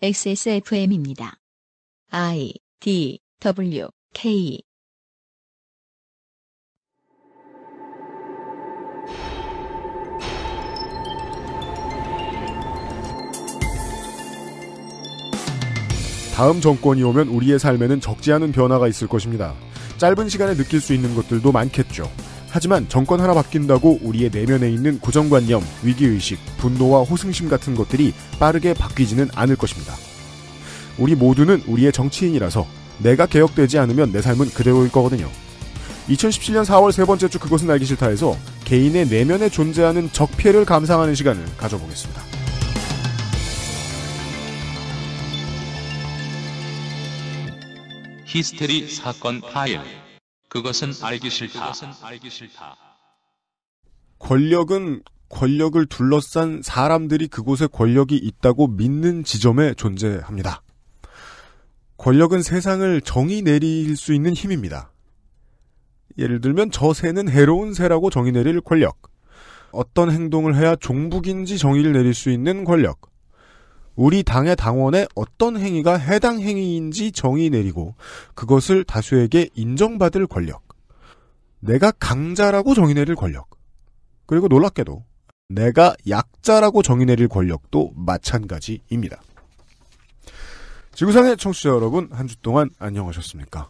XSFM입니다. I D W K 다음 정권이 오면 우리의 삶에는 적지 않은 변화가 있을 것입니다. 짧은 시간에 느낄 수 있는 것들도 많겠죠. 하지만 정권 하나 바뀐다고 우리의 내면에 있는 고정관념, 위기의식, 분노와 호승심 같은 것들이 빠르게 바뀌지는 않을 것입니다. 우리 모두는 우리의 정치인이라서 내가 개혁되지 않으면 내 삶은 그대로일 거거든요. 2017년 4월 세 번째 주 그것은 알기 싫다에서 개인의 내면에 존재하는 적폐를 감상하는 시간을 가져보겠습니다. 히스테리 사건 파일 그것은 알기 싫다. 그것은 알기 싫다. 권력은 권력을 둘러싼 사람들이 그곳에 권력이 있다고 믿는 지점에 존재합니다. 권력은 세상을 정의 내릴 수 있는 힘입니다. 예를 들면 저 새는 해로운 새라고 정의 내릴 권력. 어떤 행동을 해야 종북인지 정의를 내릴 수 있는 권력. 우리 당의 당원의 어떤 행위가 해당 행위인지 정의 내리고 그것을 다수에게 인정받을 권력. 내가 강자라고 정의 내릴 권력. 그리고 놀랍게도 내가 약자라고 정의 내릴 권력도 마찬가지입니다. 지구상의 청취자 여러분, 한 주 동안 안녕하셨습니까?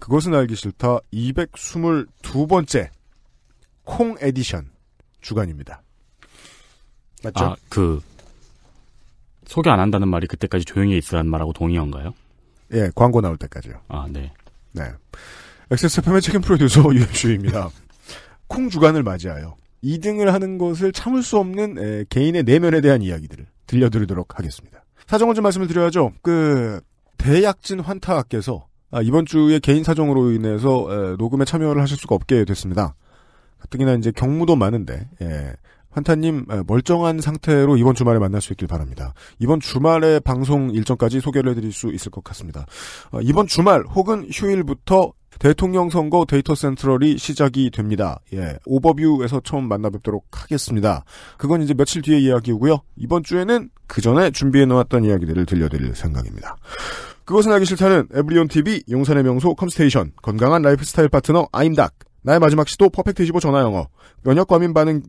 그것은 알기 싫다 222번째 콩 에디션 주간입니다. 맞죠? 아, 그 소개 안 한다는 말이 그때까지 조용히 있으라는 말하고 동의한가요? 예, 광고 나올 때까지요. 아, 네. 네. 엑세스팸의 책임 프로듀서 유현주입니다. 콩 주간을 맞이하여 2등을 하는 것을 참을 수 없는 에, 개인의 내면에 대한 이야기들을 들려드리도록 하겠습니다. 사정을 좀 말씀을 드려야죠. 그 대약진 환타께서 아, 이번 주에 개인 사정으로 인해서 에, 녹음에 참여를 하실 수가 없게 됐습니다. 가뜩이나 이제 경무도 많은데 예, 한타님 멀쩡한 상태로 이번 주말에 만날 수 있길 바랍니다. 이번 주말에 방송 일정까지 소개를 해드릴 수 있을 것 같습니다. 어, 이번 주말 혹은 휴일부터 대통령 선거 데이터 센트럴이 시작이 됩니다. 예, 오버뷰에서 처음 만나뵙도록 하겠습니다. 그건 이제 며칠 뒤의 이야기고요. 이번 주에는 그 전에 준비해 놓았던 이야기들을 들려드릴 생각입니다. 그것은 알기 싫다는 에브리온 TV, 용산의 명소 컴스테이션, 건강한 라이프스타일 파트너 아임닥 나의 마지막 시도 퍼펙트 25 전화 영어. 면역 과민 반응에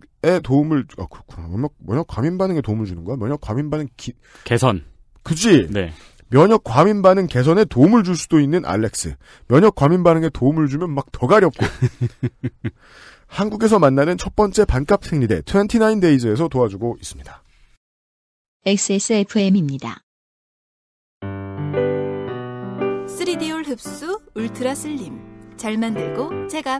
도움을 아 그렇구나. 면역, 면역 과민 반응에 도움을 주는 거야? 면역 과민 반응 기... 개선. 그지? 네. 면역 과민 반응 개선에 도움을 줄 수도 있는 알렉스. 면역 과민 반응에 도움을 주면 막 더 가렵고. 한국에서 만나는 첫 번째 반값 생리대 29데이즈에서 도와주고 있습니다. XSFM입니다. 3D올 흡수 울트라 슬림. 잘 만들고 제가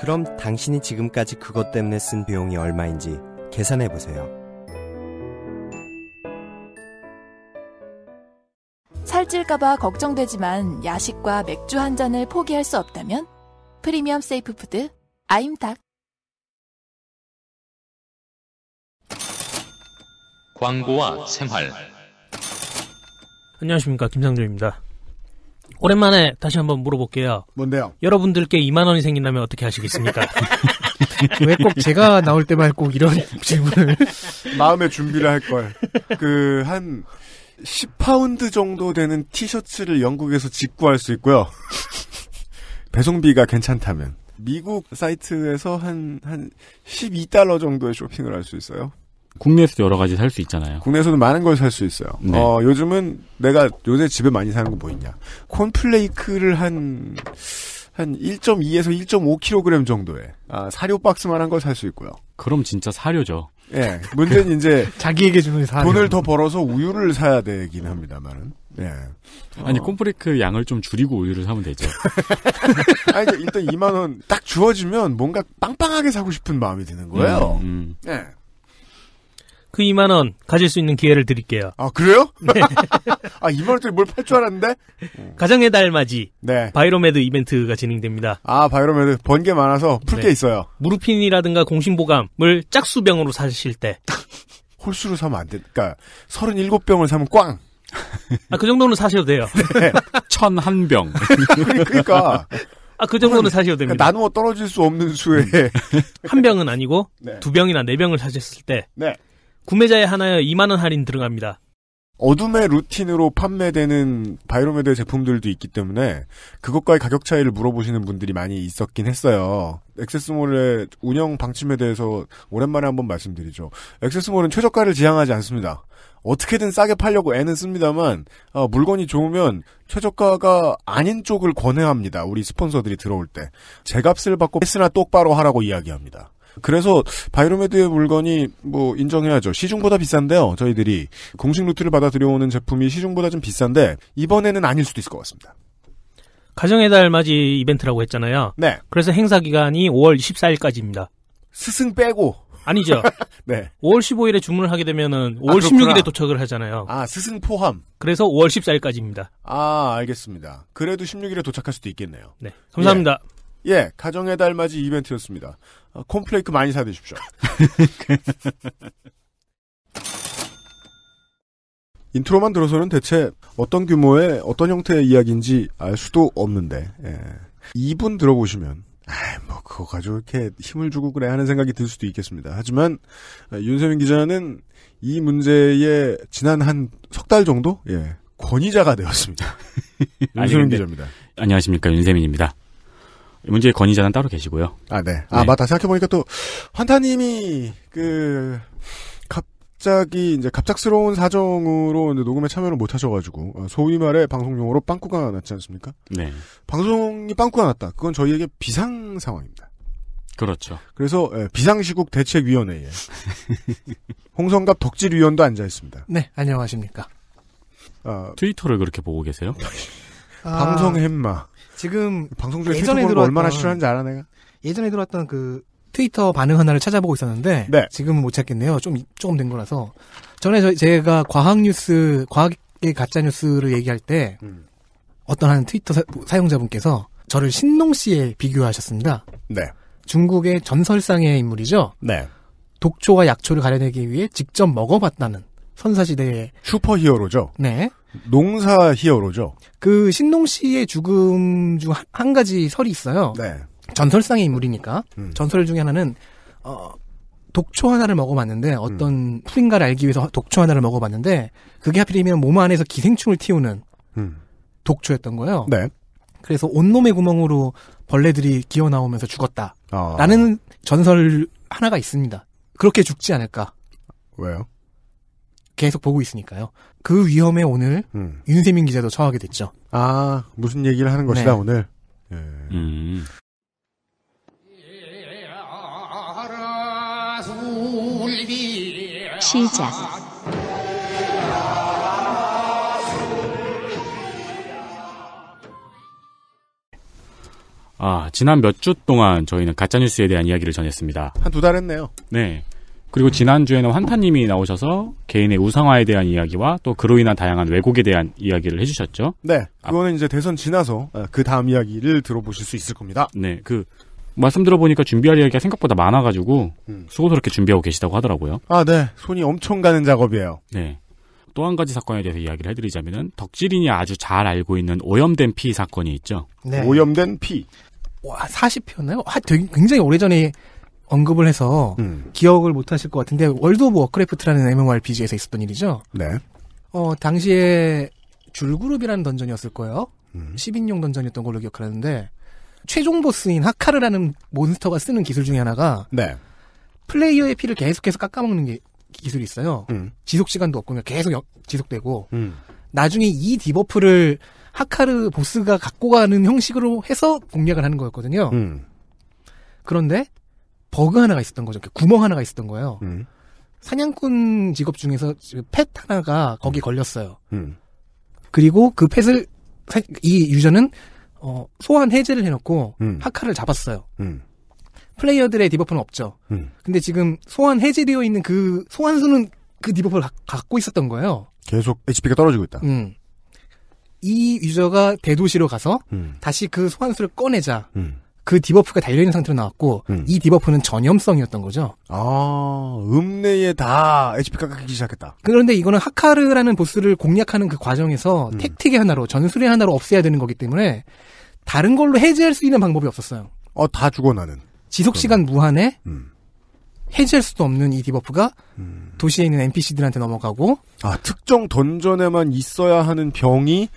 그럼 당신이 지금까지 그것 때문에 쓴 비용이 얼마인지 계산해 보세요. 살찔까봐 걱정되지만 야식과 맥주 한 잔을 포기할 수 없다면 프리미엄 세이프 푸드 아임닭 광고와 생활 안녕하십니까 김상조입니다. 오랜만에 다시 한번 물어볼게요. 뭔데요? 여러분들께 2만 원이 생긴다면 어떻게 하시겠습니까? 왜 꼭 제가 나올 때만 꼭 이런 질문을 마음의 준비를 할 걸. 그 한 10파운드 정도 되는 티셔츠를 영국에서 직구할 수 있고요. 배송비가 괜찮다면 미국 사이트에서 한 한 12달러 정도의 쇼핑을 할 수 있어요. 국내에서도 여러 가지 살 수 있잖아요. 국내에서도 많은 걸 살 수 있어요. 네. 어, 요즘은 내가 요새 집에 많이 사는 거 뭐 있냐. 콘플레이크를 한, 한 1.2에서 1.5kg 정도의 아, 사료 박스만 한 걸 살 수 있고요. 그럼 진짜 사료죠. 예. 네, 문제는 이제 자기에게 주는 사료. 돈을 더 벌어서 우유를 사야 되긴 합니다만은. 예. 아니 어. 콤프레이크 양을 좀 줄이고 우유를 사면 되죠. 아니 일단 2만 원 딱 주어지면 뭔가 빵빵하게 사고 싶은 마음이 드는 거예요. 음, 음. 네. 그 2만 원 가질 수 있는 기회를 드릴게요. 아 그래요? 네. 아 2만 원짜리 뭘 팔 줄 알았는데? 음. 가정의 달 맞이. 네. 바이로메드 이벤트가 진행됩니다. 아 바이로메드 번개 많아서 풀게 네. 있어요. 무릎핀이라든가 공신보감을 짝수병으로 사실 때. 홀수로 사면 안 돼. 그러니까 37병을 사면 꽝. 아그 정도는 사셔도 돼요. 네. 천한 병. 그러니까. 아, 그 정도는 그러니까 사셔도 됩니다. 그러니까 나누어 떨어질 수 없는 수에. 한 병은 아니고, 네. 두 병이나 네 병을 사셨을 때, 네. 구매자에 하나에 2만원 할인 들어갑니다. 어둠의 루틴으로 판매되는 바이로메드 제품들도 있기 때문에 그것과의 가격 차이를 물어보시는 분들이 많이 있었긴 했어요. 액세스몰의 운영 방침에 대해서 오랜만에 한번 말씀드리죠. 액세스몰은 최저가를 지향하지 않습니다. 어떻게든 싸게 팔려고 애는 씁니다만 아, 물건이 좋으면 최저가가 아닌 쪽을 권해합니다. 우리 스폰서들이 들어올 때 제값을 받고 패스나 똑바로 하라고 이야기합니다. 그래서 바이로메드의 물건이 뭐 인정해야죠. 시중보다 비싼데요. 저희들이 공식 루트를 받아 들여오는 제품이 시중보다 좀 비싼데 이번에는 아닐 수도 있을 것 같습니다. 가정의 달 맞이 이벤트라고 했잖아요. 네. 그래서 행사 기간이 5월 24일까지입니다. 스승 빼고 아니죠. 네. 5월 15일에 주문을 하게 되면은 5월 아, 16일에 도착을 하잖아요. 아, 스승 포함. 그래서 5월 14일까지입니다. 아, 알겠습니다. 그래도 16일에 도착할 수도 있겠네요. 네. 감사합니다. 예. 예, 가정의 달맞이 이벤트였습니다. 아, 콤플레이크 많이 사드십시오. 인트로만 들어서는 대체 어떤 규모의 어떤 형태의 이야기인지 알 수도 없는데 예. 2분 들어보시면 아뭐 그거 가지고 이렇게 힘을 주고 그래 하는 생각이 들 수도 있겠습니다. 하지만 아, 윤세민 기자는 이 문제에 지난 한 석 달 정도 예. 권위자가 되었습니다. 윤세민 기자입니다. 안녕하십니까 윤세민입니다. 문제의 건의자는 따로 계시고요. 아, 네. 아, 네. 맞다. 생각해보니까 또, 환타님이, 그, 갑자기, 이제 갑작스러운 사정으로 이제 녹음에 참여를 못 하셔가지고, 어, 소위 말해 방송용으로 빵꾸가 났지 않습니까? 네. 방송이 빵꾸가 났다. 그건 저희에게 비상 상황입니다. 그렇죠. 그래서, 예, 비상시국 대책위원회에, 홍성갑 덕질위원도 앉아있습니다. 네, 안녕하십니까. 아, 트위터를 그렇게 보고 계세요? 아... 방송 햄마. 지금 방송 중에 예전에 들어 얼마나 싫어하는지 알아 내가. 예전에 들어왔던 그 트위터 반응 하나를 찾아보고 있었는데 네. 지금은 못 찾겠네요. 좀 조금 된 거라서 전에 저, 제가 과학 뉴스 과학의 가짜 뉴스를 얘기할 때 음. 어떤 한 트위터 사, 용자분께서 저를 신농 씨에 비교하셨습니다. 네. 중국의 전설상의 인물이죠. 네. 독초와 약초를 가려내기 위해 직접 먹어봤다는 선사시대의 슈퍼히어로죠. 네. 농사 히어로죠. 그 신농 씨의 죽음 중 한 가지 설이 있어요. 네. 전설상의 인물이니까 음. 전설 중에 하나는 어, 독초 하나를 먹어봤는데 어떤 음. 풀인가를 알기 위해서 독초 하나를 먹어봤는데 그게 하필이면 몸 안에서 기생충을 틔우는 음. 독초였던 거예요. 네. 그래서 온몸의 구멍으로 벌레들이 기어 나오면서 죽었다라는 아. 전설 하나가 있습니다. 그렇게 죽지 않을까? 왜요? 계속 보고 있으니까요. 그 위험에 오늘 음. 윤세민 기자도 처하게 됐죠. 아 무슨 얘기를 하는 것이다 네. 오늘. 예. 음. 시작. 아, 지난 몇 주 동안 저희는 가짜뉴스에 대한 이야기를 전했습니다. 한 두 달 했네요. 네. 그리고 지난주에는 환타님이 나오셔서 개인의 우상화에 대한 이야기와 또 그로 인한 다양한 왜곡에 대한 이야기를 해주셨죠. 네. 그거는 아, 이제 대선 지나서 아, 그 다음 이야기를 들어보실 수 있을 겁니다. 네. 그, 말씀 들어보니까 준비할 이야기가 생각보다 많아가지고 음. 수고스럽게 준비하고 계시다고 하더라고요. 아, 네. 손이 엄청 가는 작업이에요. 네. 또 한 가지 사건에 대해서 이야기를 해드리자면은 덕질인이 아주 잘 알고 있는 오염된 피 사건이 있죠. 네. 오염된 피. 와, 40편이요? 하, 굉장히 오래전에 언급을 해서 음. 기억을 못 하실 것 같은데 월드 오브 워크래프트라는 MMORPG에서 있었던 일이죠. 네. 어, 당시에 줄그룹이라는 던전이었을 거예요. 음. 10인용 던전이었던 걸로 기억하는데 최종 보스인 하카르라는 몬스터가 쓰는 기술 중에 하나가 네. 플레이어의 피를 계속해서 깎아먹는 게 기술이 있어요. 음. 지속 시간도 없고 그냥 계속 여, 지속되고 음. 나중에 이 디버프를 하카르 보스가 갖고 가는 형식으로 해서 공략을 하는 거였거든요. 음. 그런데 버그 하나가 있었던 거죠. 구멍 하나가 있었던 거예요. 음. 사냥꾼 직업 중에서 펫 하나가 거기 음. 걸렸어요. 음. 그리고 그 펫을 이 유저는 어, 소환 해제를 해놓고 음. 하카를 잡았어요. 플레이어들의 디버프는 없죠. 근데 지금 소환 해제되어 있는 그 소환수는 그 디버프를 가, 갖고 있었던 거예요. 계속 HP가 떨어지고 있다. 음. 이 유저가 대도시로 가서 음. 다시 그 소환수를 꺼내자. 음. 그 디버프가 달려있는 상태로 나왔고 음. 이 디버프는 전염성이었던 거죠. 아 읍내에 다 h p 깎기 시작했다. 그런데 이거는 하카르라는 보스를 공략하는 그 과정에서 음. 택틱의 하나로 전술의 하나로 없애야 되는 거기 때문에 다른 걸로 해제할 수 있는 방법이 없었어요. 어다 죽어 나는. 지속 시간 무한에 음. 해제할 수도 없는 이 디버프가 음. 도시에 있는 NPC들한테 넘어가고 아 특정 던전에만 있어야 하는 병이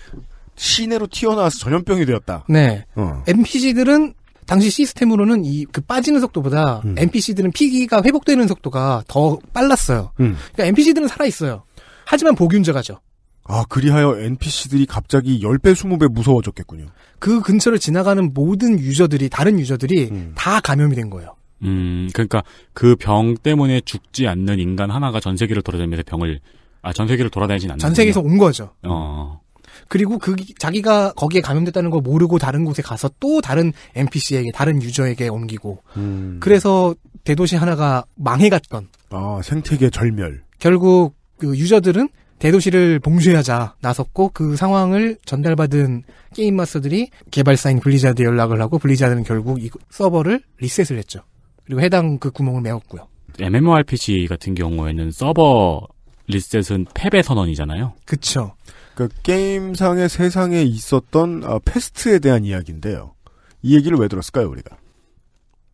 시내로 튀어나와서 전염병이 되었다. 네. 어. NPC들은 당시 시스템으로는 이 그 빠지는 속도보다 음. NPC들은 피기가 회복되는 속도가 더 빨랐어요. 음. 그러니까 NPC들은 살아 있어요. 하지만 보균자가죠. 아, 그리하여 NPC들이 갑자기 10배, 20배 무서워졌겠군요. 그 근처를 지나가는 모든 유저들이, 다른 유저들이 음. 다 감염이 된 거예요. 음, 그러니까 그 병 때문에 죽지 않는 인간 하나가 전 세계를 돌아다니면서 병을, 아, 전 세계를 돌아다니진 않는. 전 세계에서 온 거죠. 어. 그리고 그 자기가 거기에 감염됐다는 걸 모르고 다른 곳에 가서 또 다른 NPC에게 다른 유저에게 옮기고 음. 그래서 대도시 하나가 망해갔던 아 생태계 절멸 결국 그 유저들은 대도시를 봉쇄하자 나섰고 그 상황을 전달받은 게임 마스터들이 개발사인 블리자드에 연락을 하고 블리자드는 결국 이 서버를 리셋을 했죠. 그리고 해당 그 구멍을 메웠고요. MMORPG 같은 경우에는 서버 리셋은 패배 선언이잖아요. 그쵸. 그러니까 게임상의 세상에 있었던 아, 패스트에 대한 이야기인데요. 이 얘기를 왜 들었을까요, 우리가?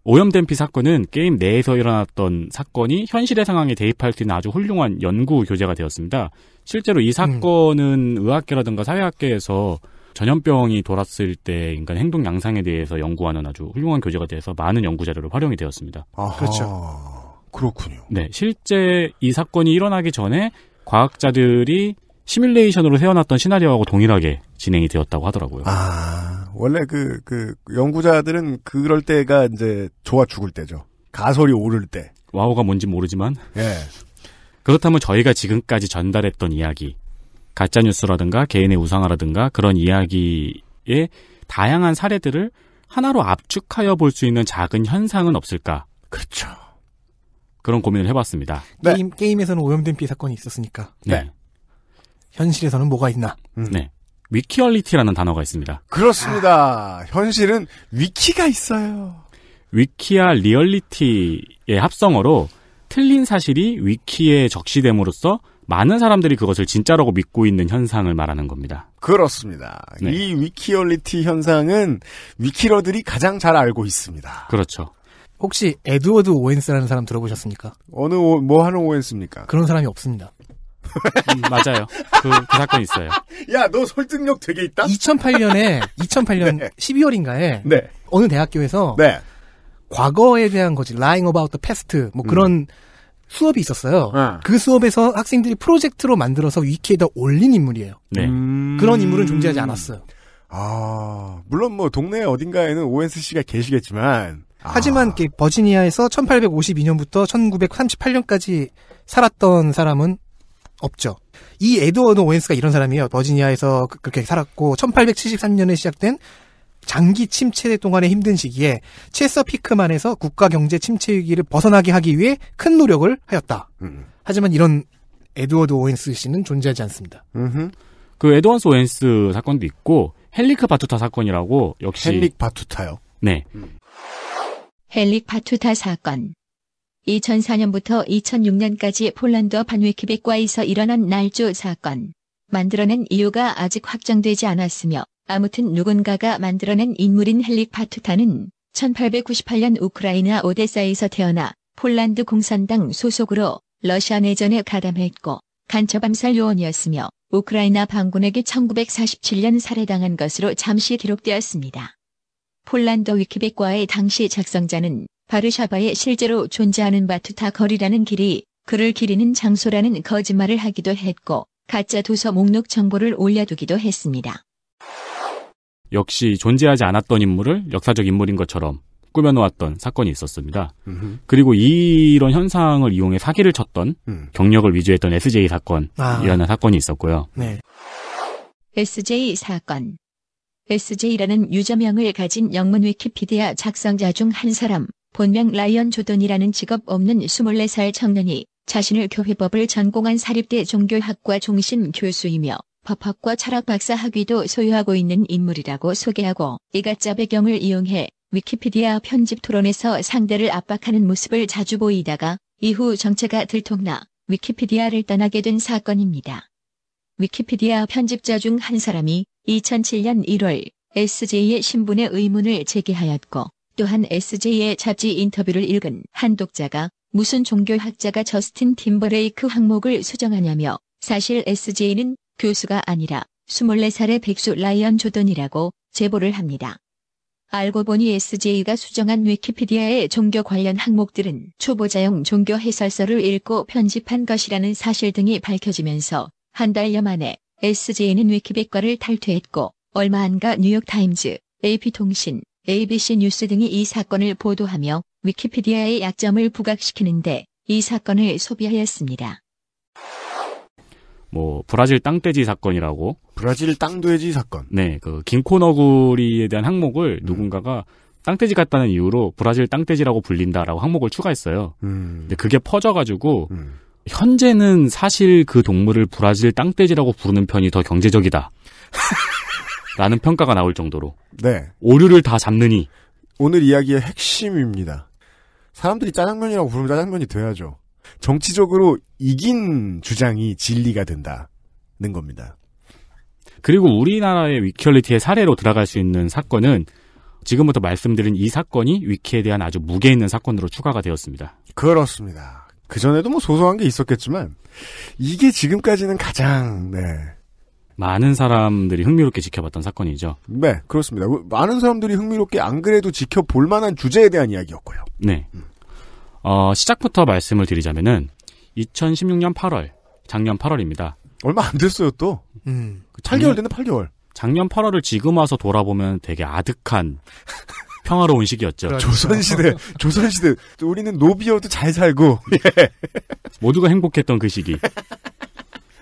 오염된피 사건은 게임 내에서 일어났던 사건이 현실의 상황에 대입할 수 있는 아주 훌륭한 연구 교재가 되었습니다. 실제로 이 사건은 음. 의학계라든가 사회학계에서 전염병이 돌았을 때 인간 행동 양상에 대해서 연구하는 아주 훌륭한 교재가 돼서 많은 연구 자료로 활용이 되었습니다. 아 그렇죠. 그렇군요. 네, 실제 이 사건이 일어나기 전에 과학자들이 시뮬레이션으로 세워놨던 시나리오하고 동일하게 진행이 되었다고 하더라고요. 아, 원래 그, 그, 연구자들은 그럴 때가 이제 좋아 죽을 때죠. 가설이 오를 때. 와우가 뭔지 모르지만. 예. 그렇다면 저희가 지금까지 전달했던 이야기, 가짜뉴스라든가 개인의 우상화라든가 그런 이야기의 다양한 사례들을 하나로 압축하여 볼 수 있는 작은 현상은 없을까? 그렇죠. 그런 고민을 해봤습니다. 네. 게임, 게임에서는 오염된 피 사건이 있었으니까. 네. 네. 현실에서는 뭐가 있나? 음. 네. 위키얼리티라는 단어가 있습니다. 그렇습니다. 아. 현실은 위키가 있어요. 위키와 리얼리티의 합성어로 틀린 사실이 위키에 적시됨으로써 많은 사람들이 그것을 진짜라고 믿고 있는 현상을 말하는 겁니다. 그렇습니다. 네. 이 위키얼리티 현상은 위키러들이 가장 잘 알고 있습니다. 그렇죠. 혹시 에드워드 오웬스라는 사람 들어보셨습니까? 어느 오, 뭐 하는 오웬스입니까? 그런 사람이 없습니다. 음, 맞아요. 그, 그 사건 있어요. 야, 너 설득력 되게 있다? 2008년에, 2008년 네. 12월인가에, 네. 어느 대학교에서, 네. 과거에 대한 거지, lying about the past, 뭐 그런 음. 수업이 있었어요. 아. 그 수업에서 학생들이 프로젝트로 만들어서 위키에다 올린 인물이에요. 네. 음... 그런 인물은 존재하지 않았어요. 아, 물론 뭐 동네 어딘가에는 오웬스 씨가 계시겠지만. 아. 하지만 버지니아에서 1852년부터 1938년까지 살았던 사람은 없죠. 이 에드워드 오웬스가 이런 사람이에요. 버지니아에서 그, 그렇게 살았고 1873년에 시작된 장기 침체 동안의 힘든 시기에 체서피크만에서 국가 경제 침체 위기를 벗어나게 하기 위해 큰 노력을 하였다. 음. 하지만 이런 에드워드 오웬스 씨는 존재하지 않습니다. 음흠. 그 에드워드 오웬스 사건도 있고 헬리크 바투타 사건이라고 역시 헬릭 바투타요. 네. 음. 헬릭 바투타 사건. 2004년부터 2006년까지 폴란드와 반위키백과에서 일어난 날조 사건. 만들어낸 이유가 아직 확정되지 않았으며 아무튼 누군가가 만들어낸 인물인 헬릭 파투타는 1898년 우크라이나 오데사에서 태어나 폴란드 공산당 소속으로 러시아 내전에 가담했고 간첩암살 요원이었으며 우크라이나 반군에게 1947년 살해당한 것으로 잠시 기록되었습니다. 폴란드 위키백과의 당시 작성자는 바르샤바에 실제로 존재하는 바투타 거리라는 길이 그를 기리는 장소라는 거짓말을 하기도 했고 가짜 도서 목록 정보를 올려두기도 했습니다. 역시 존재하지 않았던 인물을 역사적 인물인 것처럼 꾸며놓았던 사건이 있었습니다. 으흠. 그리고 이런 현상을 이용해 사기를 쳤던 음. 경력을 위조했던 SJ 사건이라는 아. 사건이 있었고요. 네. SJ 사건. SJ라는 유저명을 가진 영문 위키피디아 작성자 중 한 사람, 본명 라이언 조던이라는 직업 없는 24살 청년이 자신을 교회법을 전공한 사립대 종교학과 종신 교수이며 법학과 철학 박사 학위도 소유하고 있는 인물이라고 소개하고 이가짜 배경을 이용해 위키피디아 편집 토론에서 상대를 압박하는 모습을 자주 보이다가 이후 정체가 들통나 위키피디아를 떠나게 된 사건입니다. 위키피디아 편집자 중 한 사람이 2007년 1월 SJ의 신분의 의문을 제기하였고 또한 SJ의 잡지 인터뷰를 읽은 한 독자가 무슨 종교학자가 저스틴 팀버레이크 항목을 수정하냐며 사실 SJ는 교수가 아니라 24살의 백수 라이언 조던이라고 제보를 합니다. 알고 보니 SJ가 수정한 위키피디아의 종교 관련 항목들은 초보자용 종교 해설서를 읽고 편집한 것이라는 사실 등이 밝혀지면서 한 달여 만에 SJ는 위키백과를 탈퇴했고 얼마 안가 뉴욕타임즈, AP통신, ABC 뉴스 등이 이 사건을 보도하며 위키피디아의 약점을 부각시키는데 이 사건을 소비하였습니다. 뭐 브라질 땅돼지 사건이라고 브라질 땅돼지 사건 네그 김코너구리에 대한 항목을 음. 누군가가 땅돼지 같다는 이유로 브라질 땅돼지라고 불린다라고 항목을 추가했어요 음. 근데 그게 퍼져가지고 음. 현재는 사실 그 동물을 브라질 땅돼지라고 부르는 편이 더 경제적이다 라는 평가가 나올 정도로 네. 오류를 다 잡느니 오늘 이야기의 핵심입니다. 사람들이 짜장면이라고 부르면 짜장면이 돼야죠. 정치적으로 이긴 주장이 진리가 된다는 겁니다. 그리고 우리나라의 위키얼리티의 사례로 들어갈 수 있는 사건은 지금부터 말씀드린 이 사건이 위키에 대한 아주 무게 있는 사건으로 추가가 되었습니다. 그렇습니다. 그전에도 뭐 소소한 게 있었겠지만 이게 지금까지는 가장 네, 많은 사람들이 흥미롭게 지켜봤던 사건이죠. 네, 그렇습니다. 그 많은 사람들이 흥미롭게 안 그래도 지켜볼 만한 주제에 대한 이야기였고요. 네. 음. 어, 시작부터 말씀을 드리자면은 2016년 8월, 작년 8월입니다. 얼마 안 됐어요, 또. 음. 8개월 그 됐네, 8개월. 작년 8월을 지금 와서 돌아보면 되게 아득한 평화로운 시기였죠. 그렇죠. 조선시대, 조선시대. 우리는 노비어도잘 살고, 예. 모두가 행복했던 그 시기.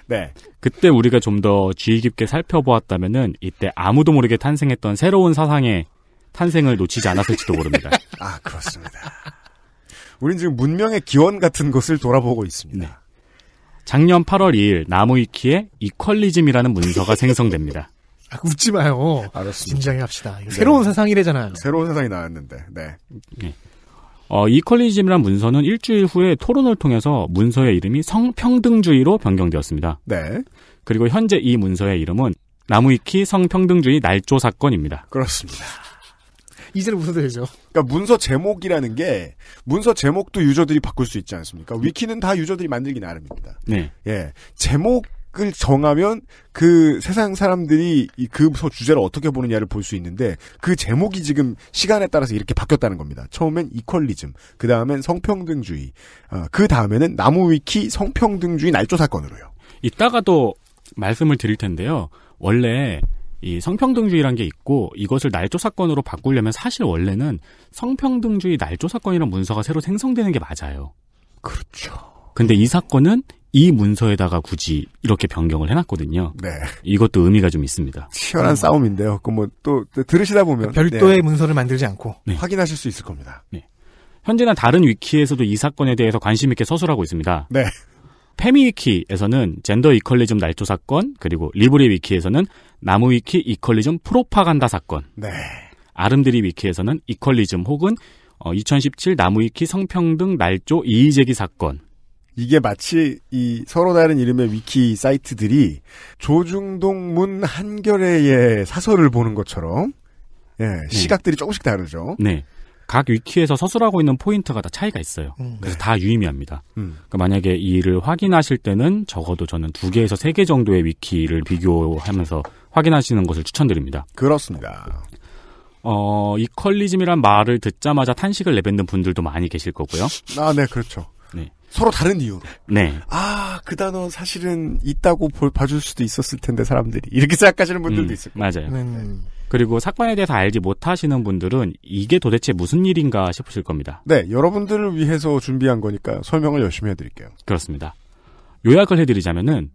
네. 그때 우리가 좀 더 주의 깊게 살펴보았다면은 이때 아무도 모르게 탄생했던 새로운 사상의 탄생을 놓치지 않았을지도 모릅니다. 아 그렇습니다. 우린 지금 문명의 기원 같은 것을 돌아보고 있습니다. 네. 작년 8월 2일 나무위키에 이퀄리즘이라는 문서가 생성됩니다. 아, 웃지 마요. 알았습니다. 진정해 합시다. 새로운 사상이래잖아요. 새로운 사상이 나왔는데, 네. 네. 어, 이퀄리즘이란 문서는 일주일 후에 토론을 통해서 문서의 이름이 성평등주의로 변경되었습니다. 네. 그리고 현재 이 문서의 이름은 나무위키 성평등주의 날조 사건입니다. 그렇습니다. 이제는 무슨 들이죠 그러니까 문서 제목이라는 게 문서 제목도 유저들이 바꿀 수 있지 않습니까? 위키는 다 유저들이 만들기 나름입니다. 네. 예. 제목 을 정하면 그 세상 사람들이 그 주제를 어떻게 보느냐를 볼 수 있는데 그 제목이 지금 시간에 따라서 이렇게 바뀌었다는 겁니다. 처음엔 이퀄리즘, 그 다음엔 성평등주의, 어, 그 다음에는 나무위키 성평등주의 날조 사건으로요. 이따가도 말씀을 드릴 텐데요. 원래 이 성평등주의란 게 있고 이것을 날조 사건으로 바꾸려면 사실 원래는 성평등주의 날조 사건이란 문서가 새로 생성되는 게 맞아요. 그렇죠. 근데 이 사건은 이 문서에다가 굳이 이렇게 변경을 해놨거든요. 네. 이것도 의미가 좀 있습니다. 치열한 음. 싸움인데요. 그뭐또 들으시다 보면 별도의 네. 문서를 만들지 않고 네. 확인하실 수 있을 겁니다. 네. 현재는 다른 위키에서도 이 사건에 대해서 관심 있게 서술하고 있습니다. 네. 페미위키에서는 젠더 이퀄리즘 날조 사건 그리고 리브리 위키에서는 나무 위키 이퀄리즘 프로파간다 사건. 네. 아름드리 위키에서는 이퀄리즘 혹은 2017 어, 나무 위키 성평등 날조 이의제기 사건. 이게 마치 이 서로 다른 이름의 위키 사이트들이 조중동 문 한결의 사설을 보는 것처럼 예, 네. 시각들이 조금씩 다르죠. 네. 각 위키에서 서술하고 있는 포인트가 다 차이가 있어요. 음, 그래서 네. 다 유의미합니다. 음. 그러니까 만약에 이 일을 확인하실 때는 적어도 저는 두 개에서 세 개 정도의 위키를 비교하면서 확인하시는 것을 추천드립니다. 그렇습니다. 어, 이퀄리즘이란 말을 듣자마자 탄식을 내뱉는 분들도 많이 계실 거고요. 아, 네, 그렇죠. 서로 다른 이유로. 네. 아, 그 단어 사실은 있다고 볼, 봐줄 수도 있었을 텐데, 사람들이. 이렇게 생각하시는 분들도 음, 있을 거예요. 맞아요. 네, 네. 그리고 사건에 대해서 알지 못하시는 분들은 이게 도대체 무슨 일인가 싶으실 겁니다. 네, 여러분들을 위해서 준비한 거니까 설명을 열심히 해드릴게요. 그렇습니다. 요약을 해드리자면은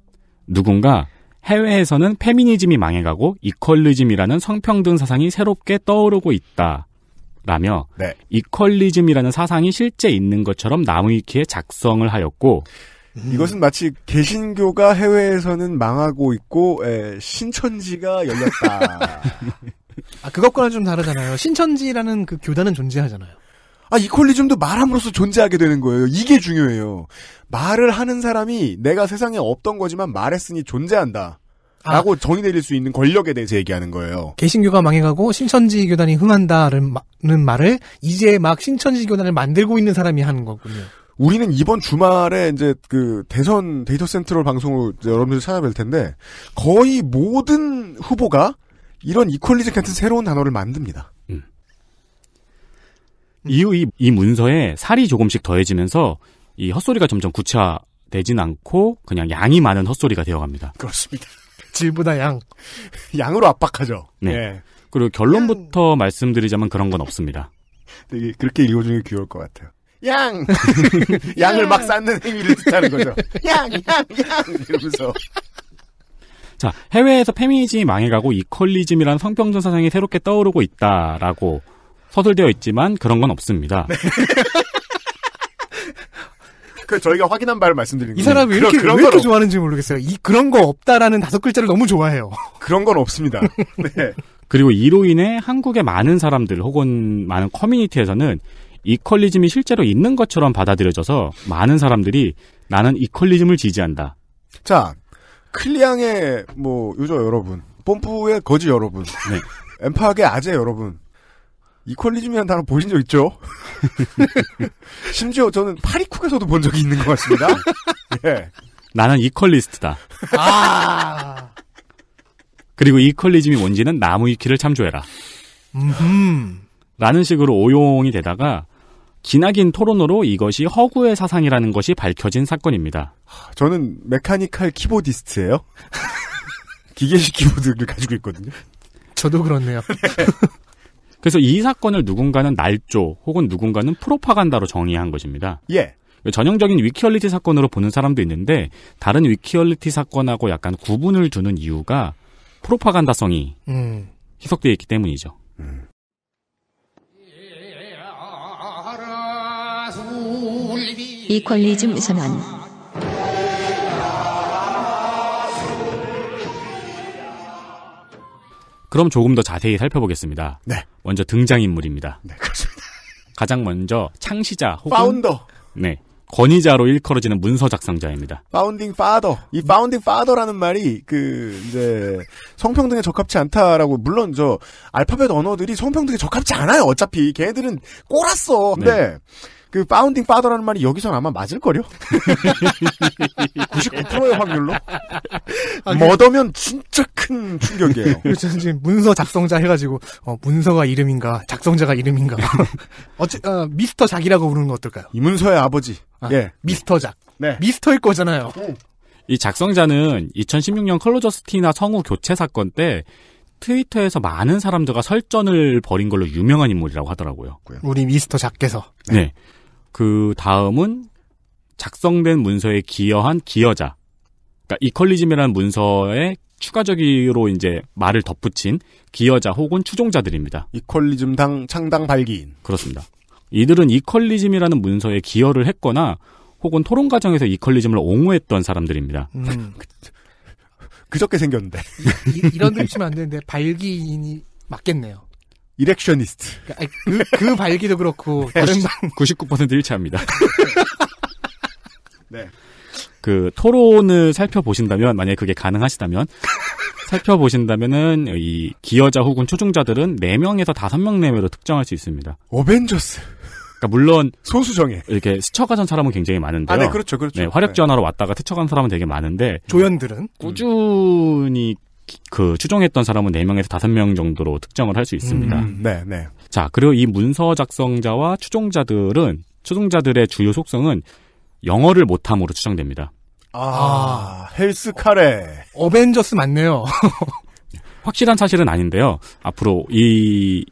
누군가 해외에서는 페미니즘이 망해가고 이퀄리즘이라는 성평등 사상이 새롭게 떠오르고 있다. 라며 네. 이퀄리즘이라는 사상이 실제 있는 것처럼 나무위키에 작성을 하였고 음. 이것은 마치 개신교가 해외에서는 망하고 있고 에, 예, 신천지가 열렸다. 아 그것과는 좀 다르잖아요. 신천지라는 그 교단은 존재하잖아요. 아 이퀄리즘도 말함으로써 존재하게 되는 거예요. 이게 중요해요. 말을 하는 사람이 내가 세상에 없던 거지만 말했으니 존재한다. 라고 아. 정의 내릴 수 있는 권력에 대해서 얘기하는 거예요. 개신교가 망해가고 신천지 교단이 흥한다는 말을 이제 막 신천지 교단을 만들고 있는 사람이 하는 거군요. 우리는 이번 주말에 이제 그 대선 데이터 센트럴 방송을 여러분들 찾아뵐 텐데 거의 모든 후보가 이런 이퀄리즘 같은 새로운 단어를 만듭니다. 음. 이후 이, 이 문서에 살이 조금씩 더해지면서 이 헛소리가 점점 구차되진 않고 그냥 양이 많은 헛소리가 되어갑니다. 그렇습니다. 질보다 양. 양으로 압박하죠. 네. 예. 그리고 결론부터 양. 말씀드리자면 그런 건 없습니다. 되게 그렇게 읽어주는 게 귀여울 것 같아요. 양! 양을 막 쌓는 행위를 뜻하는 거죠. 양, 양, 양! 이러면서. 자, 해외에서 페미니즘이 망해가고 이퀄리즘이란 성평등 사상이 새롭게 떠오르고 있다라고 서술되어 있지만 그런 건 없습니다. 그 저희가 확인한 바를 말씀드린 리이 사람이 이렇게 그런, 왜 이렇게 없... 좋아하는지 모르겠어요. 이 그런 거 없다라는 다섯 글자를 너무 좋아해요. 그런 건 없습니다. 네. 그리고 이로 인해 한국의 많은 사람들 혹은 많은 커뮤니티에서는 이퀄리즘이 실제로 있는 것처럼 받아들여져서 많은 사람들이 나는 이퀄리즘을 지지한다. 자, 클리앙의 뭐 유저 여러분, 뽐뿌의 거지 여러분, 네. 엠파의 아재 여러분, 이퀄리즘이라는 단어 보신 적 있죠? 심지어 저는 파리쿡에서도 본 적이 있는 것 같습니다. 예. 나는 이퀄리스트다. 아. 그리고 이퀄리즘이 뭔지는 나무 위키를 참조해라. 라는 식으로 오용이 되다가 기나긴 토론으로 이것이 허구의 사상이라는 것이 밝혀진 사건입니다. 저는 메카니컬 키보디스트예요. 기계식 키보드를 가지고 있거든요. 저도 그렇네요. 네. 그래서 이 사건을 누군가는 날조 혹은 누군가는 프로파간다로 정의한 것입니다. 예. 전형적인 위키얼리티 사건으로 보는 사람도 있는데 다른 위키얼리티 사건하고 약간 구분을 두는 이유가 프로파간다성이 음. 희석되어 있기 때문이죠. 음. 이퀄리즘 선언 그럼 조금 더 자세히 살펴보겠습니다. 네. 먼저 등장인물입니다. 네, 그렇습니다. 가장 먼저 창시자 혹은 파운더. 네. 권위자로 일컬어지는 문서 작성자입니다. 파운딩 파더. 이 파운딩 파더라는 말이 그 이제 성평등에 적합치 않다라고 물론 저 알파벳 언어들이 성평등에 적합치 않아요. 어차피 걔들은 꼬랐어. 근데 네. 네. 그 파운딩 파더라는 말이 여기선 아마 맞을 거요 99%의 확률로 뭐 머더면 진짜 큰 충격이에요. 저는 지금 문서 작성자 해가지고 어, 문서가 이름인가 작성자가 이름인가 어째 어, 미스터 작이라고 부르는 거 어떨까요? 이문서의 아버지. 아, 예, 미스터 작. 네, 미스터일 거잖아요. 네. 이 작성자는 2016년 컬러저스티나 성우 교체 사건 때 트위터에서 많은 사람들과 설전을 벌인 걸로 유명한 인물이라고 하더라고요. 우리 미스터 작께서. 네. 네. 그 다음은 작성된 문서에 기여한 기여자. 그러니까 이퀄리즘이라는 문서에 추가적으로 이제 말을 덧붙인 기여자 혹은 추종자들입니다. 이퀄리즘당 창당 발기인. 그렇습니다. 이들은 이퀄리즘이라는 문서에 기여를 했거나 혹은 토론 과정에서 이퀄리즘을 옹호했던 사람들입니다. 음. 그, 그저께 생겼는데. 이, 런 느낌 면안 되는데 발기인이 맞겠네요. 이렉션이스트 그러니까, 그, 그, 발기도 그렇고. 90, 99% 일치합니다. 네. 그 토론을 살펴보신다면 만약에 그게 가능하시다면 살펴보신다면은 이 기여자 혹은 초중자들은 4명에서 5명 내외로 특정할 수 있습니다. 어벤져스. 그러니까 물론 손수정에 이렇게 스쳐가던 사람은 굉장히 많은데요. 아, 네, 그렇죠, 그렇죠. 네, 화력 전화로 러 왔다가 스쳐간 사람은 되게 많은데 조연들은 꾸준히 그 추정했던 사람은 4명에서 5명 정도로 특정을 할 수 있습니다. 음, 네, 네. 자, 그리고 이 문서 작성자와 추종자들은 추종자들의 주요 속성은 영어를 못함으로 추정됩니다. 아, 아 헬스 카레. 어, 어벤져스 맞네요. 확실한 사실은 아닌데요. 앞으로 이